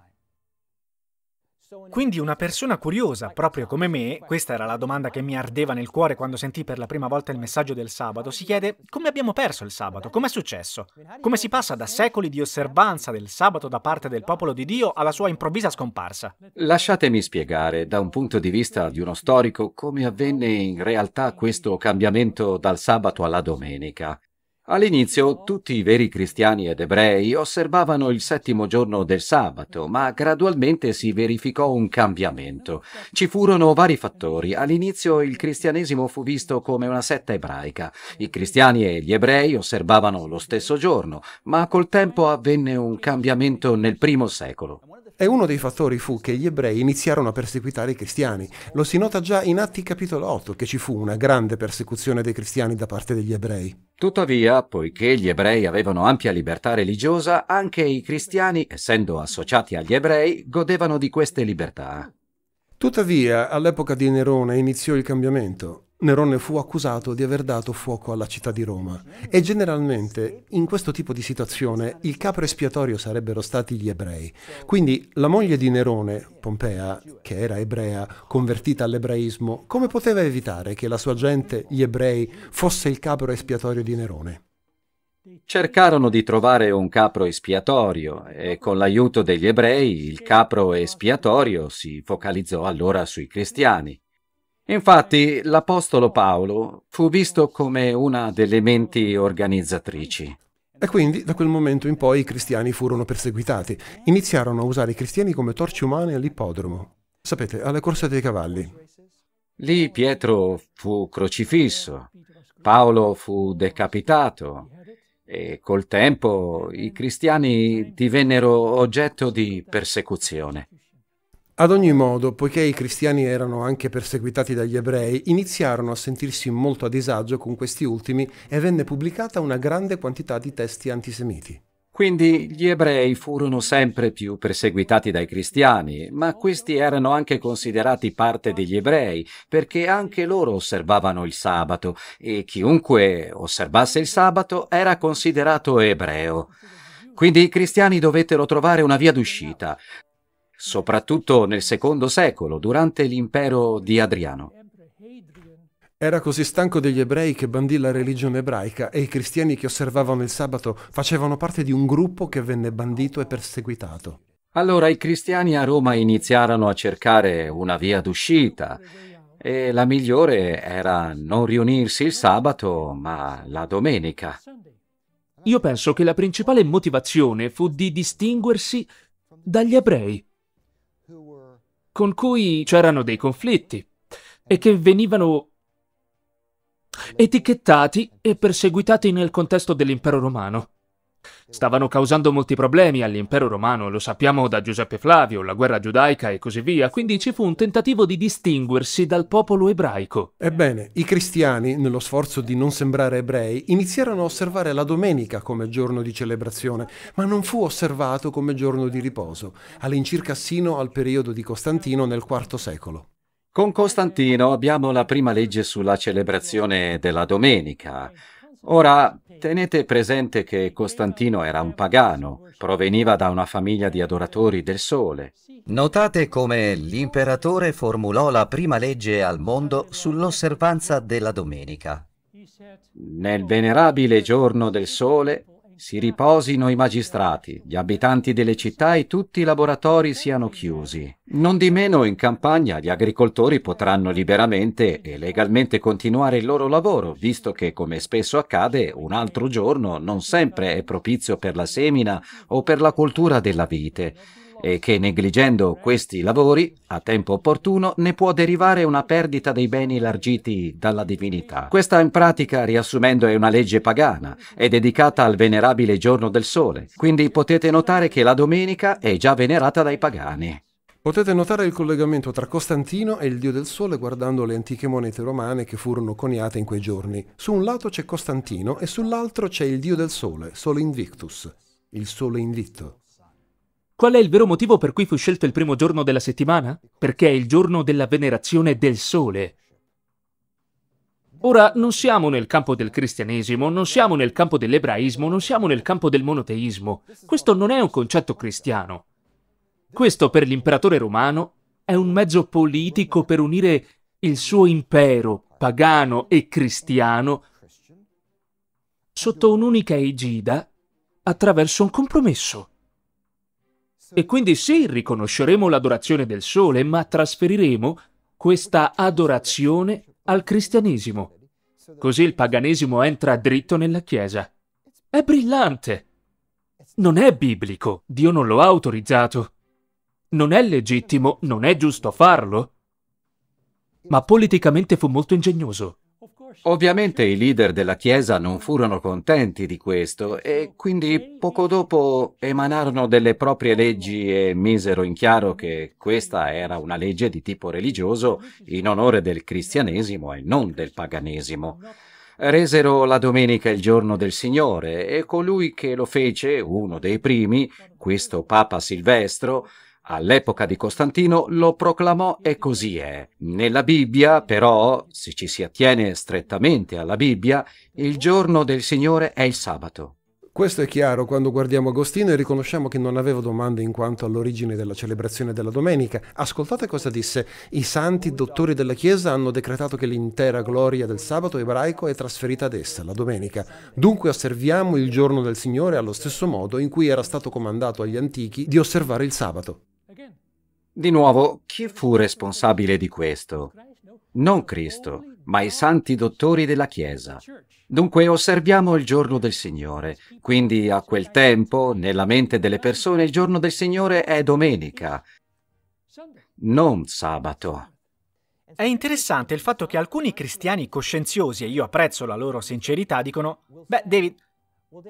Quindi una persona curiosa, proprio come me, questa era la domanda che mi ardeva nel cuore quando sentì per la prima volta il messaggio del sabato, si chiede come abbiamo perso il sabato, com'è successo? Come si passa da secoli di osservanza del sabato da parte del popolo di Dio alla sua improvvisa scomparsa? Lasciatemi spiegare, da un punto di vista di uno storico, come avvenne in realtà questo cambiamento dal sabato alla domenica. All'inizio tutti i veri cristiani ed ebrei osservavano il settimo giorno del sabato, ma gradualmente si verificò un cambiamento. Ci furono vari fattori. All'inizio il cristianesimo fu visto come una setta ebraica. I cristiani e gli ebrei osservavano lo stesso giorno, ma col tempo avvenne un cambiamento nel primo secolo. E uno dei fattori fu che gli ebrei iniziarono a perseguitare i cristiani. Lo si nota già in Atti capitolo 8 che ci fu una grande persecuzione dei cristiani da parte degli ebrei. Tuttavia, poiché gli ebrei avevano ampia libertà religiosa, anche i cristiani, essendo associati agli ebrei, godevano di queste libertà. Tuttavia, all'epoca di Nerone iniziò il cambiamento. Nerone fu accusato di aver dato fuoco alla città di Roma e generalmente in questo tipo di situazione il capo espiatorio sarebbero stati gli ebrei. Quindi la moglie di Nerone, Pompea, che era ebrea, convertita all'ebraismo, come poteva evitare che la sua gente, gli ebrei, fosse il capo espiatorio di Nerone? cercarono di trovare un capro espiatorio e con l'aiuto degli ebrei il capro espiatorio si focalizzò allora sui cristiani. Infatti l'Apostolo Paolo fu visto come una delle menti organizzatrici. E quindi da quel momento in poi i cristiani furono perseguitati. Iniziarono a usare i cristiani come torce umane all'ippodromo. Sapete, alla corsa dei cavalli. Lì Pietro fu crocifisso, Paolo fu decapitato, e col tempo i cristiani divennero oggetto di persecuzione. Ad ogni modo, poiché i cristiani erano anche perseguitati dagli ebrei, iniziarono a sentirsi molto a disagio con questi ultimi e venne pubblicata una grande quantità di testi antisemiti. Quindi gli ebrei furono sempre più perseguitati dai cristiani, ma questi erano anche considerati parte degli ebrei, perché anche loro osservavano il sabato e chiunque osservasse il sabato era considerato ebreo. Quindi i cristiani dovettero trovare una via d'uscita, soprattutto nel secondo secolo, durante l'impero di Adriano. Era così stanco degli ebrei che bandì la religione ebraica e i cristiani che osservavano il sabato facevano parte di un gruppo che venne bandito e perseguitato. Allora i cristiani a Roma iniziarono a cercare una via d'uscita e la migliore era non riunirsi il sabato ma la domenica. Io penso che la principale motivazione fu di distinguersi dagli ebrei, con cui c'erano dei conflitti e che venivano etichettati e perseguitati nel contesto dell'impero romano. Stavano causando molti problemi all'impero romano, lo sappiamo da Giuseppe Flavio, la guerra giudaica e così via, quindi ci fu un tentativo di distinguersi dal popolo ebraico. Ebbene, i cristiani, nello sforzo di non sembrare ebrei, iniziarono a osservare la domenica come giorno di celebrazione, ma non fu osservato come giorno di riposo, all'incirca sino al periodo di Costantino nel IV secolo. Con Costantino abbiamo la prima legge sulla celebrazione della domenica. Ora, tenete presente che Costantino era un pagano, proveniva da una famiglia di adoratori del sole. Notate come l'imperatore formulò la prima legge al mondo sull'osservanza della domenica. Nel venerabile giorno del sole si riposino i magistrati, gli abitanti delle città e tutti i laboratori siano chiusi. Non di meno in campagna gli agricoltori potranno liberamente e legalmente continuare il loro lavoro, visto che, come spesso accade, un altro giorno non sempre è propizio per la semina o per la coltura della vite e che negligendo questi lavori a tempo opportuno ne può derivare una perdita dei beni largiti dalla divinità. Questa in pratica, riassumendo, è una legge pagana, è dedicata al venerabile giorno del sole, quindi potete notare che la domenica è già venerata dai pagani. Potete notare il collegamento tra Costantino e il dio del sole guardando le antiche monete romane che furono coniate in quei giorni. Su un lato c'è Costantino e sull'altro c'è il dio del sole, Sole Invictus, il sole invitto. Qual è il vero motivo per cui fu scelto il primo giorno della settimana? Perché è il giorno della venerazione del sole. Ora, non siamo nel campo del cristianesimo, non siamo nel campo dell'ebraismo, non siamo nel campo del monoteismo. Questo non è un concetto cristiano. Questo per l'imperatore romano è un mezzo politico per unire il suo impero pagano e cristiano sotto un'unica egida attraverso un compromesso. E quindi sì, riconosceremo l'adorazione del sole, ma trasferiremo questa adorazione al cristianesimo. Così il paganesimo entra dritto nella Chiesa. È brillante! Non è biblico, Dio non lo ha autorizzato. Non è legittimo, non è giusto farlo. Ma politicamente fu molto ingegnoso. Ovviamente i leader della Chiesa non furono contenti di questo e quindi poco dopo emanarono delle proprie leggi e misero in chiaro che questa era una legge di tipo religioso in onore del cristianesimo e non del paganesimo. Resero la domenica il giorno del Signore e colui che lo fece, uno dei primi, questo Papa Silvestro, All'epoca di Costantino lo proclamò e così è. Nella Bibbia, però, se ci si attiene strettamente alla Bibbia, il giorno del Signore è il sabato. Questo è chiaro quando guardiamo Agostino e riconosciamo che non aveva domande in quanto all'origine della celebrazione della domenica. Ascoltate cosa disse. I santi dottori della Chiesa hanno decretato che l'intera gloria del sabato ebraico è trasferita ad essa, la domenica. Dunque osserviamo il giorno del Signore allo stesso modo in cui era stato comandato agli antichi di osservare il sabato. Di nuovo, chi fu responsabile di questo? Non Cristo, ma i santi dottori della Chiesa. Dunque osserviamo il giorno del Signore. Quindi a quel tempo, nella mente delle persone, il giorno del Signore è domenica, non sabato. È interessante il fatto che alcuni cristiani coscienziosi, e io apprezzo la loro sincerità, dicono, beh David,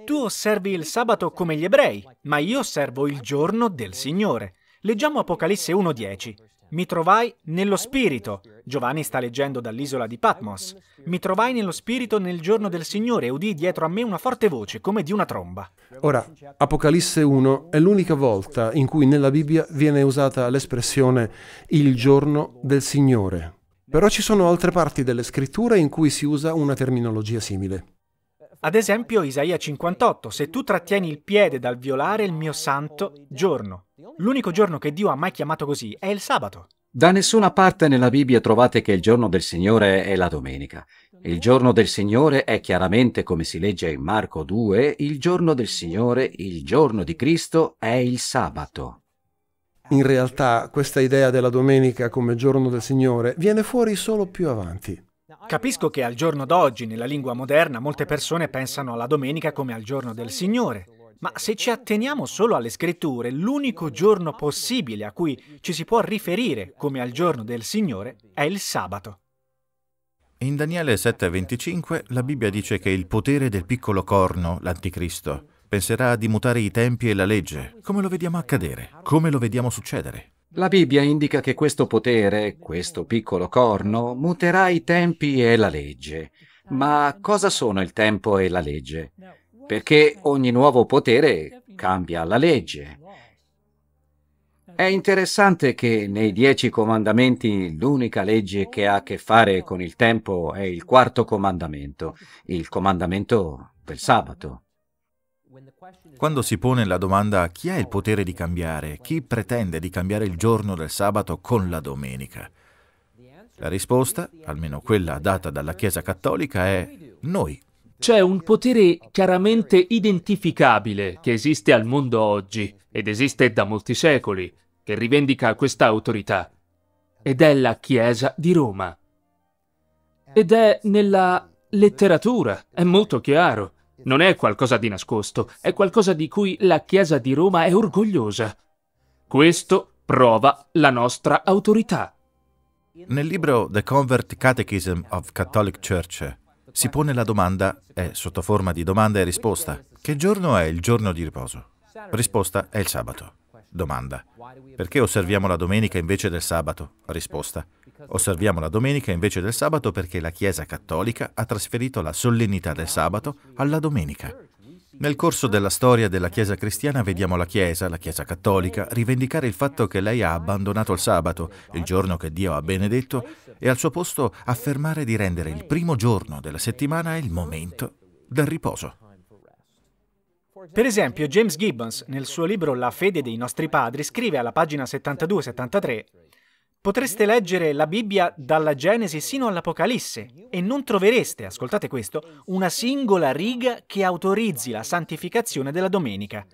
tu osservi il sabato come gli ebrei, ma io osservo il giorno del Signore. Leggiamo Apocalisse 1.10. Mi trovai nello spirito. Giovanni sta leggendo dall'isola di Patmos. Mi trovai nello spirito nel giorno del Signore e udì dietro a me una forte voce, come di una tromba. Ora, Apocalisse 1 è l'unica volta in cui nella Bibbia viene usata l'espressione il giorno del Signore. Però ci sono altre parti delle scritture in cui si usa una terminologia simile. Ad esempio Isaia 58, se tu trattieni il piede dal violare il mio santo giorno. L'unico giorno che Dio ha mai chiamato così è il sabato. Da nessuna parte nella Bibbia trovate che il giorno del Signore è la domenica. Il giorno del Signore è chiaramente, come si legge in Marco 2, il giorno del Signore, il giorno di Cristo è il sabato. In realtà questa idea della domenica come giorno del Signore viene fuori solo più avanti. Capisco che al giorno d'oggi, nella lingua moderna, molte persone pensano alla domenica come al giorno del Signore, ma se ci atteniamo solo alle scritture, l'unico giorno possibile a cui ci si può riferire come al giorno del Signore è il sabato. In Daniele 7:25 la Bibbia dice che il potere del piccolo corno, l'anticristo, penserà di mutare i tempi e la legge. Come lo vediamo accadere? Come lo vediamo succedere? La Bibbia indica che questo potere, questo piccolo corno, muterà i tempi e la legge. Ma cosa sono il tempo e la legge? perché ogni nuovo potere cambia la legge. È interessante che nei Dieci Comandamenti l'unica legge che ha a che fare con il tempo è il quarto comandamento, il comandamento del sabato. Quando si pone la domanda chi ha il potere di cambiare, chi pretende di cambiare il giorno del sabato con la domenica, la risposta, almeno quella data dalla Chiesa Cattolica, è noi. C'è un potere chiaramente identificabile che esiste al mondo oggi ed esiste da molti secoli, che rivendica questa autorità, ed è la Chiesa di Roma. Ed è nella letteratura, è molto chiaro. Non è qualcosa di nascosto, è qualcosa di cui la Chiesa di Roma è orgogliosa. Questo prova la nostra autorità. Nel libro The Convert Catechism of Catholic Church, si pone la domanda, è sotto forma di domanda e risposta, che giorno è il giorno di riposo? Risposta è il sabato. Domanda. Perché osserviamo la domenica invece del sabato? Risposta. Osserviamo la domenica invece del sabato perché la Chiesa cattolica ha trasferito la solennità del sabato alla domenica. Nel corso della storia della Chiesa cristiana vediamo la Chiesa, la Chiesa cattolica, rivendicare il fatto che lei ha abbandonato il sabato, il giorno che Dio ha benedetto, e al suo posto affermare di rendere il primo giorno della settimana il momento del riposo. Per esempio, James Gibbons, nel suo libro La fede dei nostri padri, scrive alla pagina 72-73 Potreste leggere la Bibbia dalla Genesi sino all'Apocalisse e non trovereste, ascoltate questo, una singola riga che autorizzi la santificazione della domenica.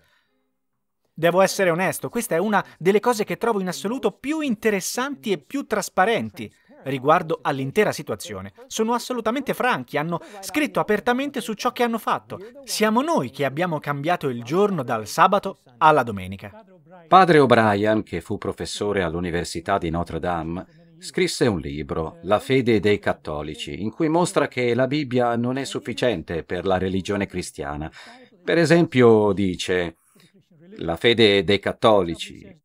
Devo essere onesto, questa è una delle cose che trovo in assoluto più interessanti e più trasparenti riguardo all'intera situazione. Sono assolutamente franchi, hanno scritto apertamente su ciò che hanno fatto. Siamo noi che abbiamo cambiato il giorno dal sabato alla domenica. Padre O'Brien, che fu professore all'Università di Notre Dame, scrisse un libro, La fede dei cattolici, in cui mostra che la Bibbia non è sufficiente per la religione cristiana. Per esempio dice, la fede dei cattolici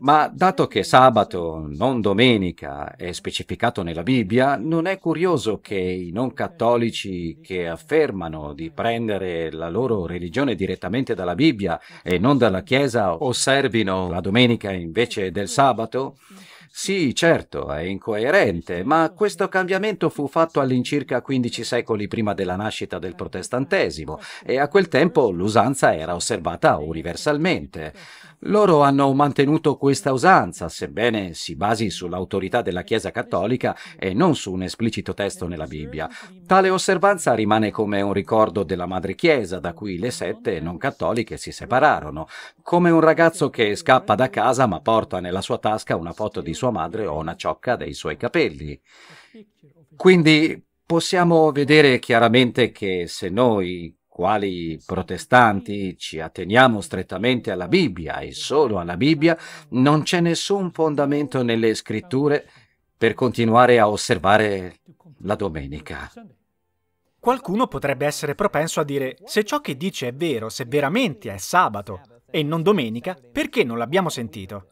ma dato che sabato, non domenica, è specificato nella Bibbia, non è curioso che i non cattolici che affermano di prendere la loro religione direttamente dalla Bibbia e non dalla Chiesa osservino la domenica invece del sabato? Sì, certo, è incoerente, ma questo cambiamento fu fatto all'incirca 15 secoli prima della nascita del protestantesimo e a quel tempo l'usanza era osservata universalmente. Loro hanno mantenuto questa usanza, sebbene si basi sull'autorità della Chiesa cattolica e non su un esplicito testo nella Bibbia. Tale osservanza rimane come un ricordo della madre Chiesa, da cui le sette non cattoliche si separarono, come un ragazzo che scappa da casa ma porta nella sua tasca una foto di sua madre o una ciocca dei suoi capelli. Quindi possiamo vedere chiaramente che se noi quali protestanti ci atteniamo strettamente alla Bibbia e solo alla Bibbia, non c'è nessun fondamento nelle scritture per continuare a osservare la domenica. Qualcuno potrebbe essere propenso a dire, se ciò che dice è vero, se veramente è sabato e non domenica, perché non l'abbiamo sentito?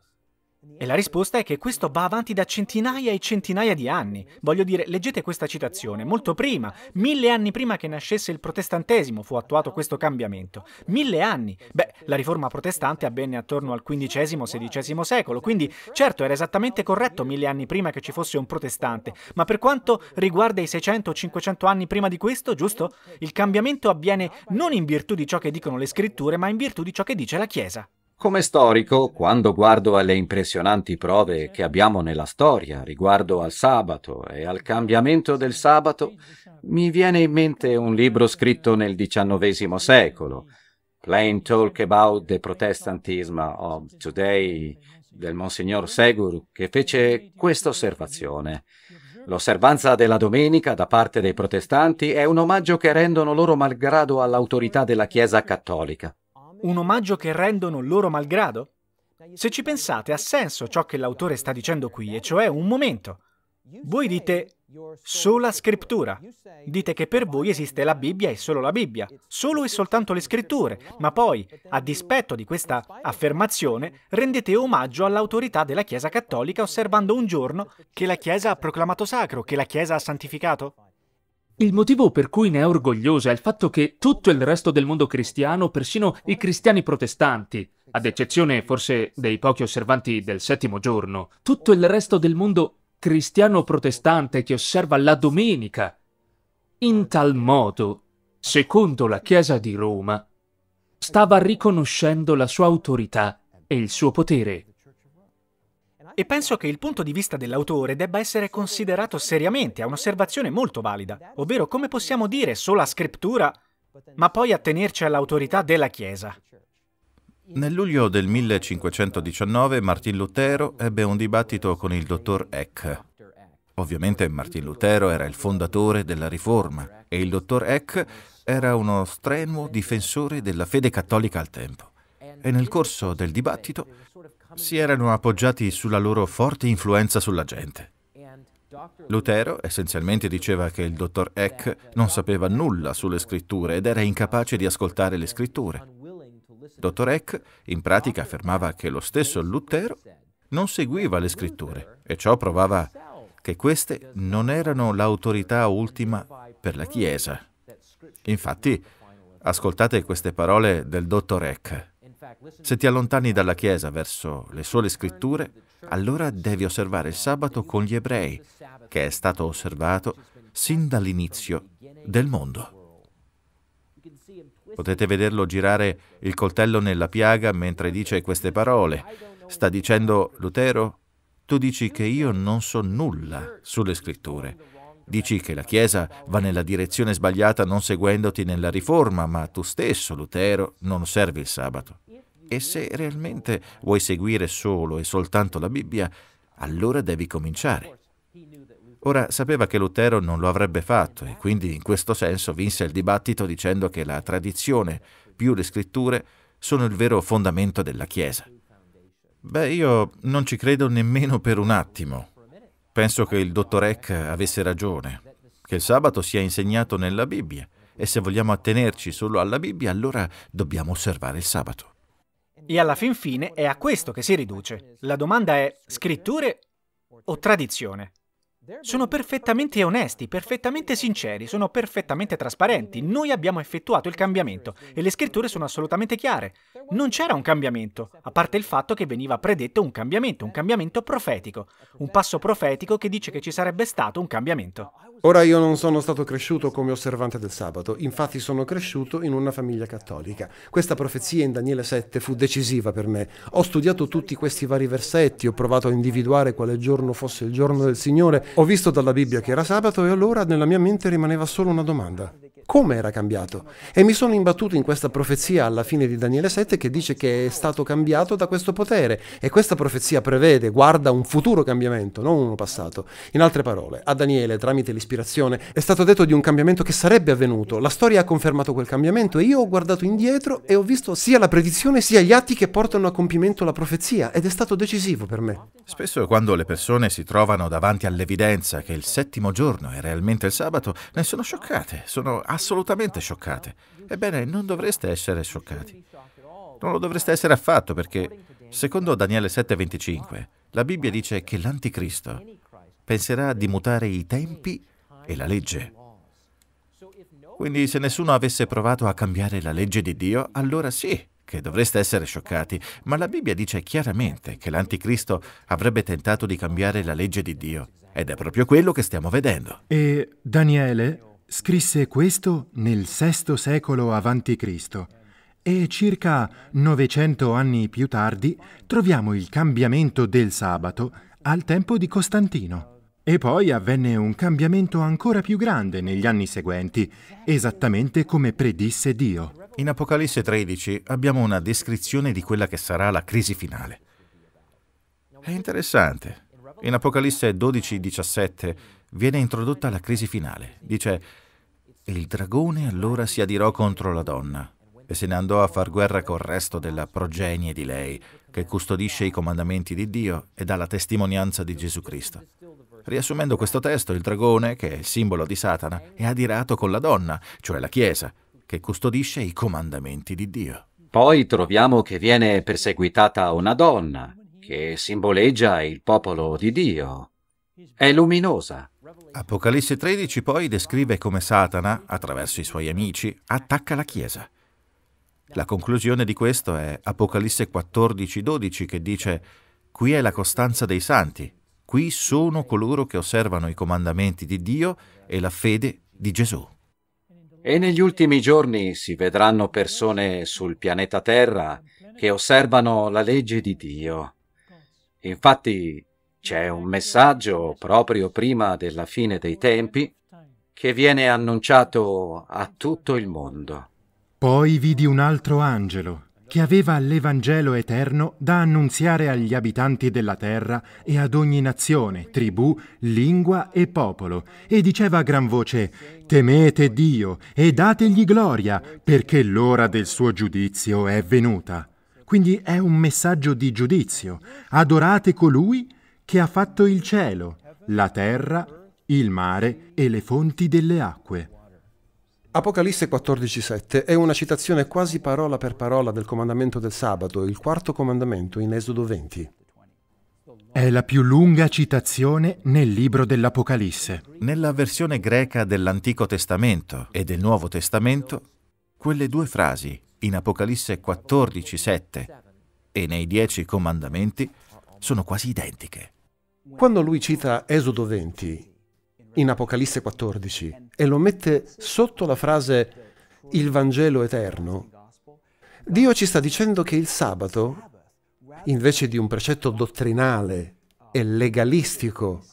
E la risposta è che questo va avanti da centinaia e centinaia di anni. Voglio dire, leggete questa citazione, molto prima, mille anni prima che nascesse il protestantesimo fu attuato questo cambiamento. Mille anni! Beh, la riforma protestante avvenne attorno al XV-XVI secolo, quindi certo era esattamente corretto mille anni prima che ci fosse un protestante, ma per quanto riguarda i 600 o 500 anni prima di questo, giusto? Il cambiamento avviene non in virtù di ciò che dicono le scritture, ma in virtù di ciò che dice la Chiesa. Come storico, quando guardo alle impressionanti prove che abbiamo nella storia riguardo al sabato e al cambiamento del sabato, mi viene in mente un libro scritto nel XIX secolo, Plain Talk About the Protestantism of Today, del Monsignor Segur, che fece questa osservazione. L'osservanza della domenica da parte dei protestanti è un omaggio che rendono loro malgrado all'autorità della Chiesa cattolica un omaggio che rendono loro malgrado? Se ci pensate, ha senso ciò che l'autore sta dicendo qui, e cioè un momento. Voi dite sola scrittura. Dite che per voi esiste la Bibbia e solo la Bibbia, solo e soltanto le scritture, ma poi, a dispetto di questa affermazione, rendete omaggio all'autorità della Chiesa cattolica osservando un giorno che la Chiesa ha proclamato sacro, che la Chiesa ha santificato. Il motivo per cui ne è orgogliosa è il fatto che tutto il resto del mondo cristiano, persino i cristiani protestanti, ad eccezione forse dei pochi osservanti del settimo giorno, tutto il resto del mondo cristiano protestante che osserva la domenica, in tal modo, secondo la Chiesa di Roma, stava riconoscendo la sua autorità e il suo potere. E penso che il punto di vista dell'autore debba essere considerato seriamente, è un'osservazione molto valida, ovvero come possiamo dire sola scrittura, ma poi attenerci all'autorità della Chiesa. Nel luglio del 1519 Martin Lutero ebbe un dibattito con il dottor Eck. Ovviamente Martin Lutero era il fondatore della Riforma e il dottor Eck era uno strenuo difensore della fede cattolica al tempo. E nel corso del dibattito si erano appoggiati sulla loro forte influenza sulla gente. Lutero essenzialmente diceva che il dottor Eck non sapeva nulla sulle scritture ed era incapace di ascoltare le scritture. Dottor Eck in pratica affermava che lo stesso Lutero non seguiva le scritture e ciò provava che queste non erano l'autorità ultima per la Chiesa. Infatti, ascoltate queste parole del dottor Eck. Se ti allontani dalla Chiesa verso le sole scritture, allora devi osservare il sabato con gli ebrei, che è stato osservato sin dall'inizio del mondo. Potete vederlo girare il coltello nella piaga mentre dice queste parole. Sta dicendo, Lutero, tu dici che io non so nulla sulle scritture Dici che la Chiesa va nella direzione sbagliata non seguendoti nella riforma, ma tu stesso, Lutero, non osservi il sabato. E se realmente vuoi seguire solo e soltanto la Bibbia, allora devi cominciare. Ora sapeva che Lutero non lo avrebbe fatto e quindi in questo senso vinse il dibattito dicendo che la tradizione più le scritture sono il vero fondamento della Chiesa. Beh, io non ci credo nemmeno per un attimo, Penso che il dottor Eck avesse ragione, che il sabato sia insegnato nella Bibbia e se vogliamo attenerci solo alla Bibbia allora dobbiamo osservare il sabato. E alla fin fine è a questo che si riduce. La domanda è scritture o tradizione? Sono perfettamente onesti, perfettamente sinceri, sono perfettamente trasparenti. Noi abbiamo effettuato il cambiamento e le scritture sono assolutamente chiare. Non c'era un cambiamento, a parte il fatto che veniva predetto un cambiamento, un cambiamento profetico, un passo profetico che dice che ci sarebbe stato un cambiamento. Ora io non sono stato cresciuto come osservante del sabato, infatti sono cresciuto in una famiglia cattolica. Questa profezia in Daniele 7 fu decisiva per me. Ho studiato tutti questi vari versetti, ho provato a individuare quale giorno fosse il giorno del Signore, ho visto dalla Bibbia che era sabato e allora nella mia mente rimaneva solo una domanda come era cambiato. E mi sono imbattuto in questa profezia alla fine di Daniele 7 che dice che è stato cambiato da questo potere. E questa profezia prevede, guarda un futuro cambiamento, non uno passato. In altre parole, a Daniele, tramite l'ispirazione, è stato detto di un cambiamento che sarebbe avvenuto. La storia ha confermato quel cambiamento e io ho guardato indietro e ho visto sia la predizione sia gli atti che portano a compimento la profezia ed è stato decisivo per me. Spesso quando le persone si trovano davanti all'evidenza che il settimo giorno è realmente il sabato, ne sono scioccate, sono assolutamente scioccate. Ebbene, non dovreste essere scioccati. Non lo dovreste essere affatto perché, secondo Daniele 7:25, la Bibbia dice che l'anticristo penserà di mutare i tempi e la legge. Quindi se nessuno avesse provato a cambiare la legge di Dio, allora sì che dovreste essere scioccati, ma la Bibbia dice chiaramente che l'anticristo avrebbe tentato di cambiare la legge di Dio ed è proprio quello che stiamo vedendo. E Daniele Scrisse questo nel VI secolo a.C. e circa 900 anni più tardi troviamo il cambiamento del sabato al tempo di Costantino. E poi avvenne un cambiamento ancora più grande negli anni seguenti, esattamente come predisse Dio. In Apocalisse 13 abbiamo una descrizione di quella che sarà la crisi finale. È interessante. In Apocalisse 12-17 viene introdotta la crisi finale. Dice, il dragone allora si adirò contro la donna e se ne andò a far guerra col resto della progenie di lei, che custodisce i comandamenti di Dio e dà la testimonianza di Gesù Cristo. Riassumendo questo testo, il dragone, che è il simbolo di Satana, è adirato con la donna, cioè la Chiesa, che custodisce i comandamenti di Dio. Poi troviamo che viene perseguitata una donna, che simboleggia il popolo di Dio. È luminosa, Apocalisse 13 poi descrive come Satana, attraverso i suoi amici, attacca la Chiesa. La conclusione di questo è Apocalisse 14:12 che dice Qui è la costanza dei santi, qui sono coloro che osservano i comandamenti di Dio e la fede di Gesù. E negli ultimi giorni si vedranno persone sul pianeta Terra che osservano la legge di Dio. Infatti c'è un messaggio proprio prima della fine dei tempi che viene annunciato a tutto il mondo. Poi vidi un altro angelo che aveva l'Evangelo eterno da annunziare agli abitanti della terra e ad ogni nazione, tribù, lingua e popolo, e diceva a gran voce, temete Dio e dategli gloria, perché l'ora del suo giudizio è venuta. Quindi è un messaggio di giudizio. Adorate colui che ha fatto il cielo, la terra, il mare e le fonti delle acque. Apocalisse 14:7 è una citazione quasi parola per parola del comandamento del sabato, il quarto comandamento in Esodo 20. È la più lunga citazione nel libro dell'Apocalisse. Nella versione greca dell'Antico Testamento e del Nuovo Testamento, quelle due frasi in Apocalisse 14:7 e nei Dieci Comandamenti sono quasi identiche. Quando lui cita Esodo 20 in Apocalisse 14 e lo mette sotto la frase il Vangelo eterno, Dio ci sta dicendo che il sabato, invece di un precetto dottrinale e legalistico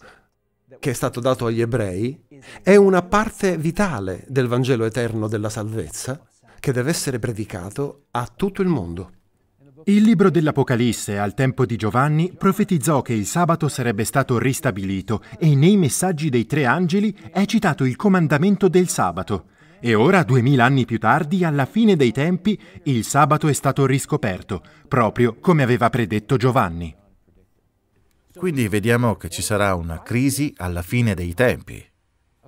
che è stato dato agli ebrei, è una parte vitale del Vangelo eterno della salvezza che deve essere predicato a tutto il mondo. Il libro dell'Apocalisse, al tempo di Giovanni, profetizzò che il sabato sarebbe stato ristabilito e nei messaggi dei tre angeli è citato il comandamento del sabato. E ora, duemila anni più tardi, alla fine dei tempi, il sabato è stato riscoperto, proprio come aveva predetto Giovanni. Quindi vediamo che ci sarà una crisi alla fine dei tempi,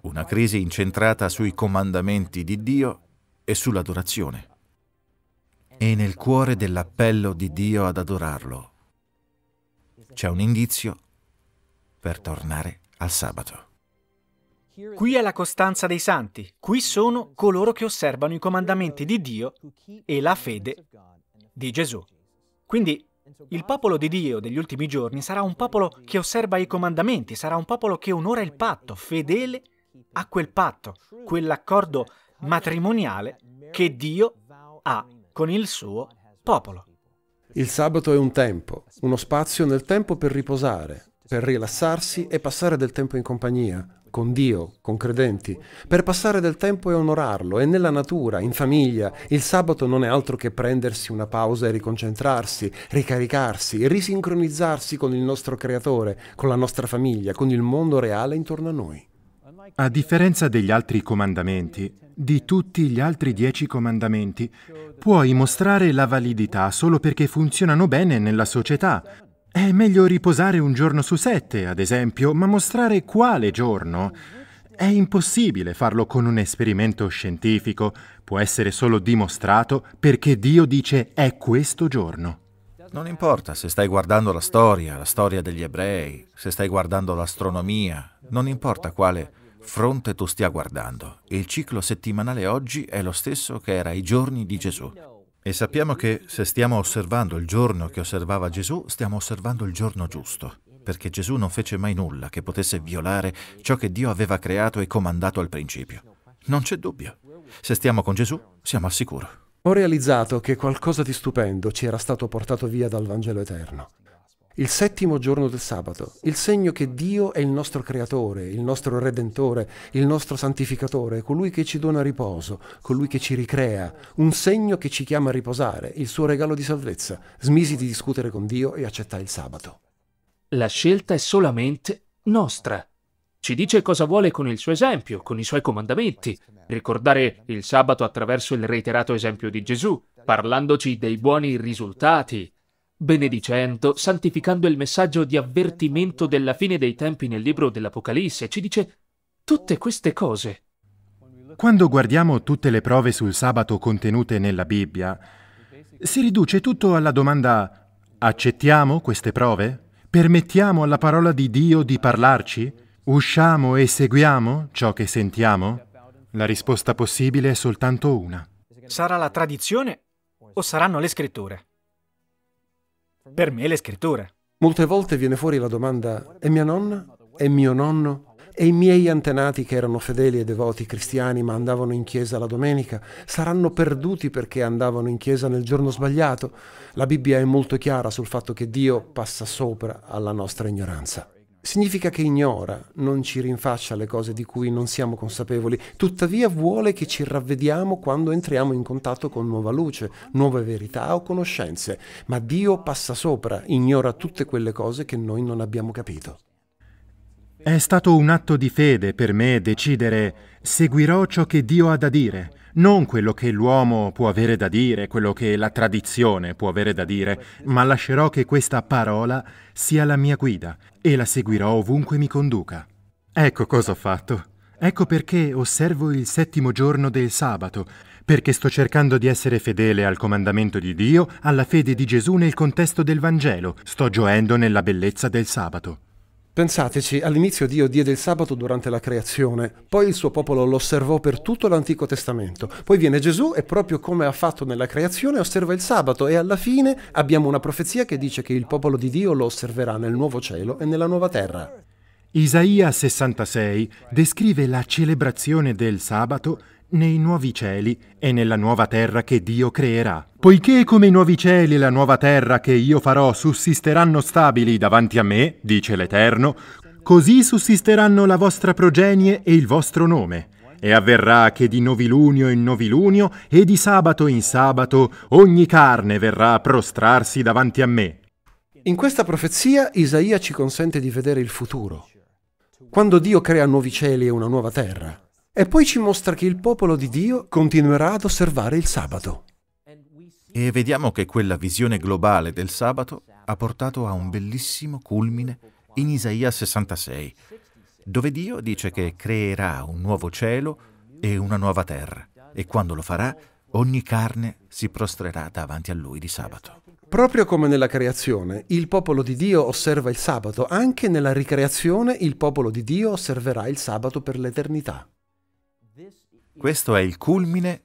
una crisi incentrata sui comandamenti di Dio e sull'adorazione e nel cuore dell'appello di Dio ad adorarlo. C'è un indizio per tornare al sabato. Qui è la costanza dei santi, qui sono coloro che osservano i comandamenti di Dio e la fede di Gesù. Quindi il popolo di Dio degli ultimi giorni sarà un popolo che osserva i comandamenti, sarà un popolo che onora il patto, fedele a quel patto, quell'accordo matrimoniale che Dio ha con il suo popolo. Il sabato è un tempo, uno spazio nel tempo per riposare, per rilassarsi e passare del tempo in compagnia, con Dio, con credenti, per passare del tempo e onorarlo, e nella natura, in famiglia. Il sabato non è altro che prendersi una pausa e riconcentrarsi, ricaricarsi, risincronizzarsi con il nostro Creatore, con la nostra famiglia, con il mondo reale intorno a noi. A differenza degli altri comandamenti, di tutti gli altri dieci comandamenti, puoi mostrare la validità solo perché funzionano bene nella società. È meglio riposare un giorno su sette, ad esempio, ma mostrare quale giorno? È impossibile farlo con un esperimento scientifico, può essere solo dimostrato perché Dio dice è questo giorno. Non importa se stai guardando la storia, la storia degli ebrei, se stai guardando l'astronomia, non importa quale fronte tu stia guardando. Il ciclo settimanale oggi è lo stesso che era i giorni di Gesù. E sappiamo che se stiamo osservando il giorno che osservava Gesù, stiamo osservando il giorno giusto, perché Gesù non fece mai nulla che potesse violare ciò che Dio aveva creato e comandato al principio. Non c'è dubbio. Se stiamo con Gesù, siamo al sicuro. Ho realizzato che qualcosa di stupendo ci era stato portato via dal Vangelo Eterno il settimo giorno del sabato, il segno che Dio è il nostro creatore, il nostro redentore, il nostro santificatore, colui che ci dona riposo, colui che ci ricrea, un segno che ci chiama a riposare, il suo regalo di salvezza. Smisi di discutere con Dio e accettai il sabato. La scelta è solamente nostra. Ci dice cosa vuole con il suo esempio, con i suoi comandamenti. Ricordare il sabato attraverso il reiterato esempio di Gesù, parlandoci dei buoni risultati, benedicendo, santificando il messaggio di avvertimento della fine dei tempi nel libro dell'Apocalisse, ci dice tutte queste cose. Quando guardiamo tutte le prove sul sabato contenute nella Bibbia, si riduce tutto alla domanda accettiamo queste prove? Permettiamo alla parola di Dio di parlarci? Usciamo e seguiamo ciò che sentiamo? La risposta possibile è soltanto una. Sarà la tradizione o saranno le scritture? Per me le scritture. Molte volte viene fuori la domanda, è mia nonna? È mio nonno? E i miei antenati che erano fedeli e devoti cristiani ma andavano in chiesa la domenica, saranno perduti perché andavano in chiesa nel giorno sbagliato? La Bibbia è molto chiara sul fatto che Dio passa sopra alla nostra ignoranza significa che ignora, non ci rinfaccia le cose di cui non siamo consapevoli, tuttavia vuole che ci ravvediamo quando entriamo in contatto con nuova luce, nuove verità o conoscenze, ma Dio passa sopra, ignora tutte quelle cose che noi non abbiamo capito. È stato un atto di fede per me decidere seguirò ciò che Dio ha da dire, non quello che l'uomo può avere da dire, quello che la tradizione può avere da dire, ma lascerò che questa parola sia la mia guida e la seguirò ovunque mi conduca. Ecco cosa ho fatto. Ecco perché osservo il settimo giorno del sabato, perché sto cercando di essere fedele al comandamento di Dio, alla fede di Gesù nel contesto del Vangelo, sto gioendo nella bellezza del sabato. Pensateci, all'inizio Dio diede il sabato durante la creazione, poi il suo popolo lo osservò per tutto l'Antico Testamento, poi viene Gesù e proprio come ha fatto nella creazione osserva il sabato e alla fine abbiamo una profezia che dice che il popolo di Dio lo osserverà nel nuovo cielo e nella nuova terra. Isaia 66 descrive la celebrazione del sabato nei nuovi cieli e nella nuova terra che Dio creerà. Poiché come i nuovi cieli e la nuova terra che io farò sussisteranno stabili davanti a me, dice l'Eterno, così sussisteranno la vostra progenie e il vostro nome. E avverrà che di novilunio in novilunio e di sabato in sabato ogni carne verrà a prostrarsi davanti a me. In questa profezia Isaia ci consente di vedere il futuro, quando Dio crea nuovi cieli e una nuova terra. E poi ci mostra che il popolo di Dio continuerà ad osservare il sabato. E vediamo che quella visione globale del sabato ha portato a un bellissimo culmine in Isaia 66, dove Dio dice che creerà un nuovo cielo e una nuova terra, e quando lo farà ogni carne si prostrerà davanti a lui di sabato. Proprio come nella creazione, il popolo di Dio osserva il sabato, anche nella ricreazione il popolo di Dio osserverà il sabato per l'eternità. Questo è il culmine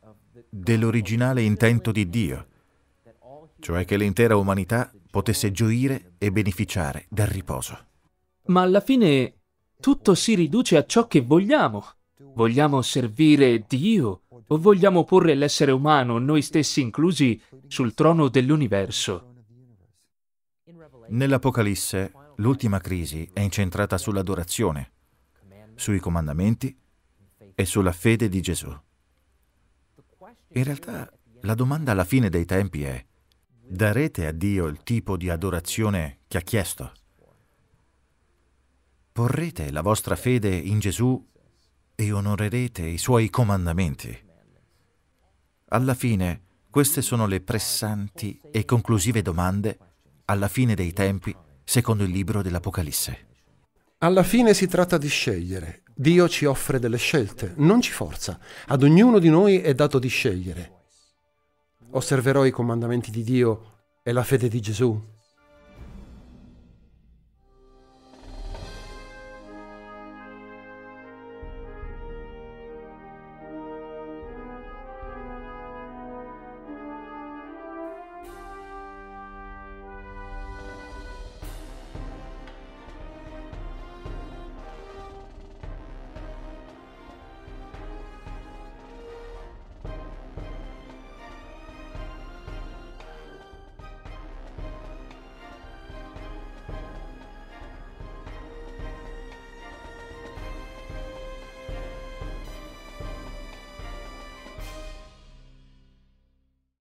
dell'originale intento di Dio, cioè che l'intera umanità potesse gioire e beneficiare del riposo. Ma alla fine tutto si riduce a ciò che vogliamo. Vogliamo servire Dio o vogliamo porre l'essere umano, noi stessi inclusi, sul trono dell'universo? Nell'Apocalisse l'ultima crisi è incentrata sull'adorazione, sui comandamenti e sulla fede di Gesù. In realtà la domanda alla fine dei tempi è, darete a Dio il tipo di adorazione che ha chiesto? Porrete la vostra fede in Gesù e onorerete i suoi comandamenti? Alla fine, queste sono le pressanti e conclusive domande alla fine dei tempi, secondo il libro dell'Apocalisse. Alla fine si tratta di scegliere Dio ci offre delle scelte, non ci forza, ad ognuno di noi è dato di scegliere. Osserverò i comandamenti di Dio e la fede di Gesù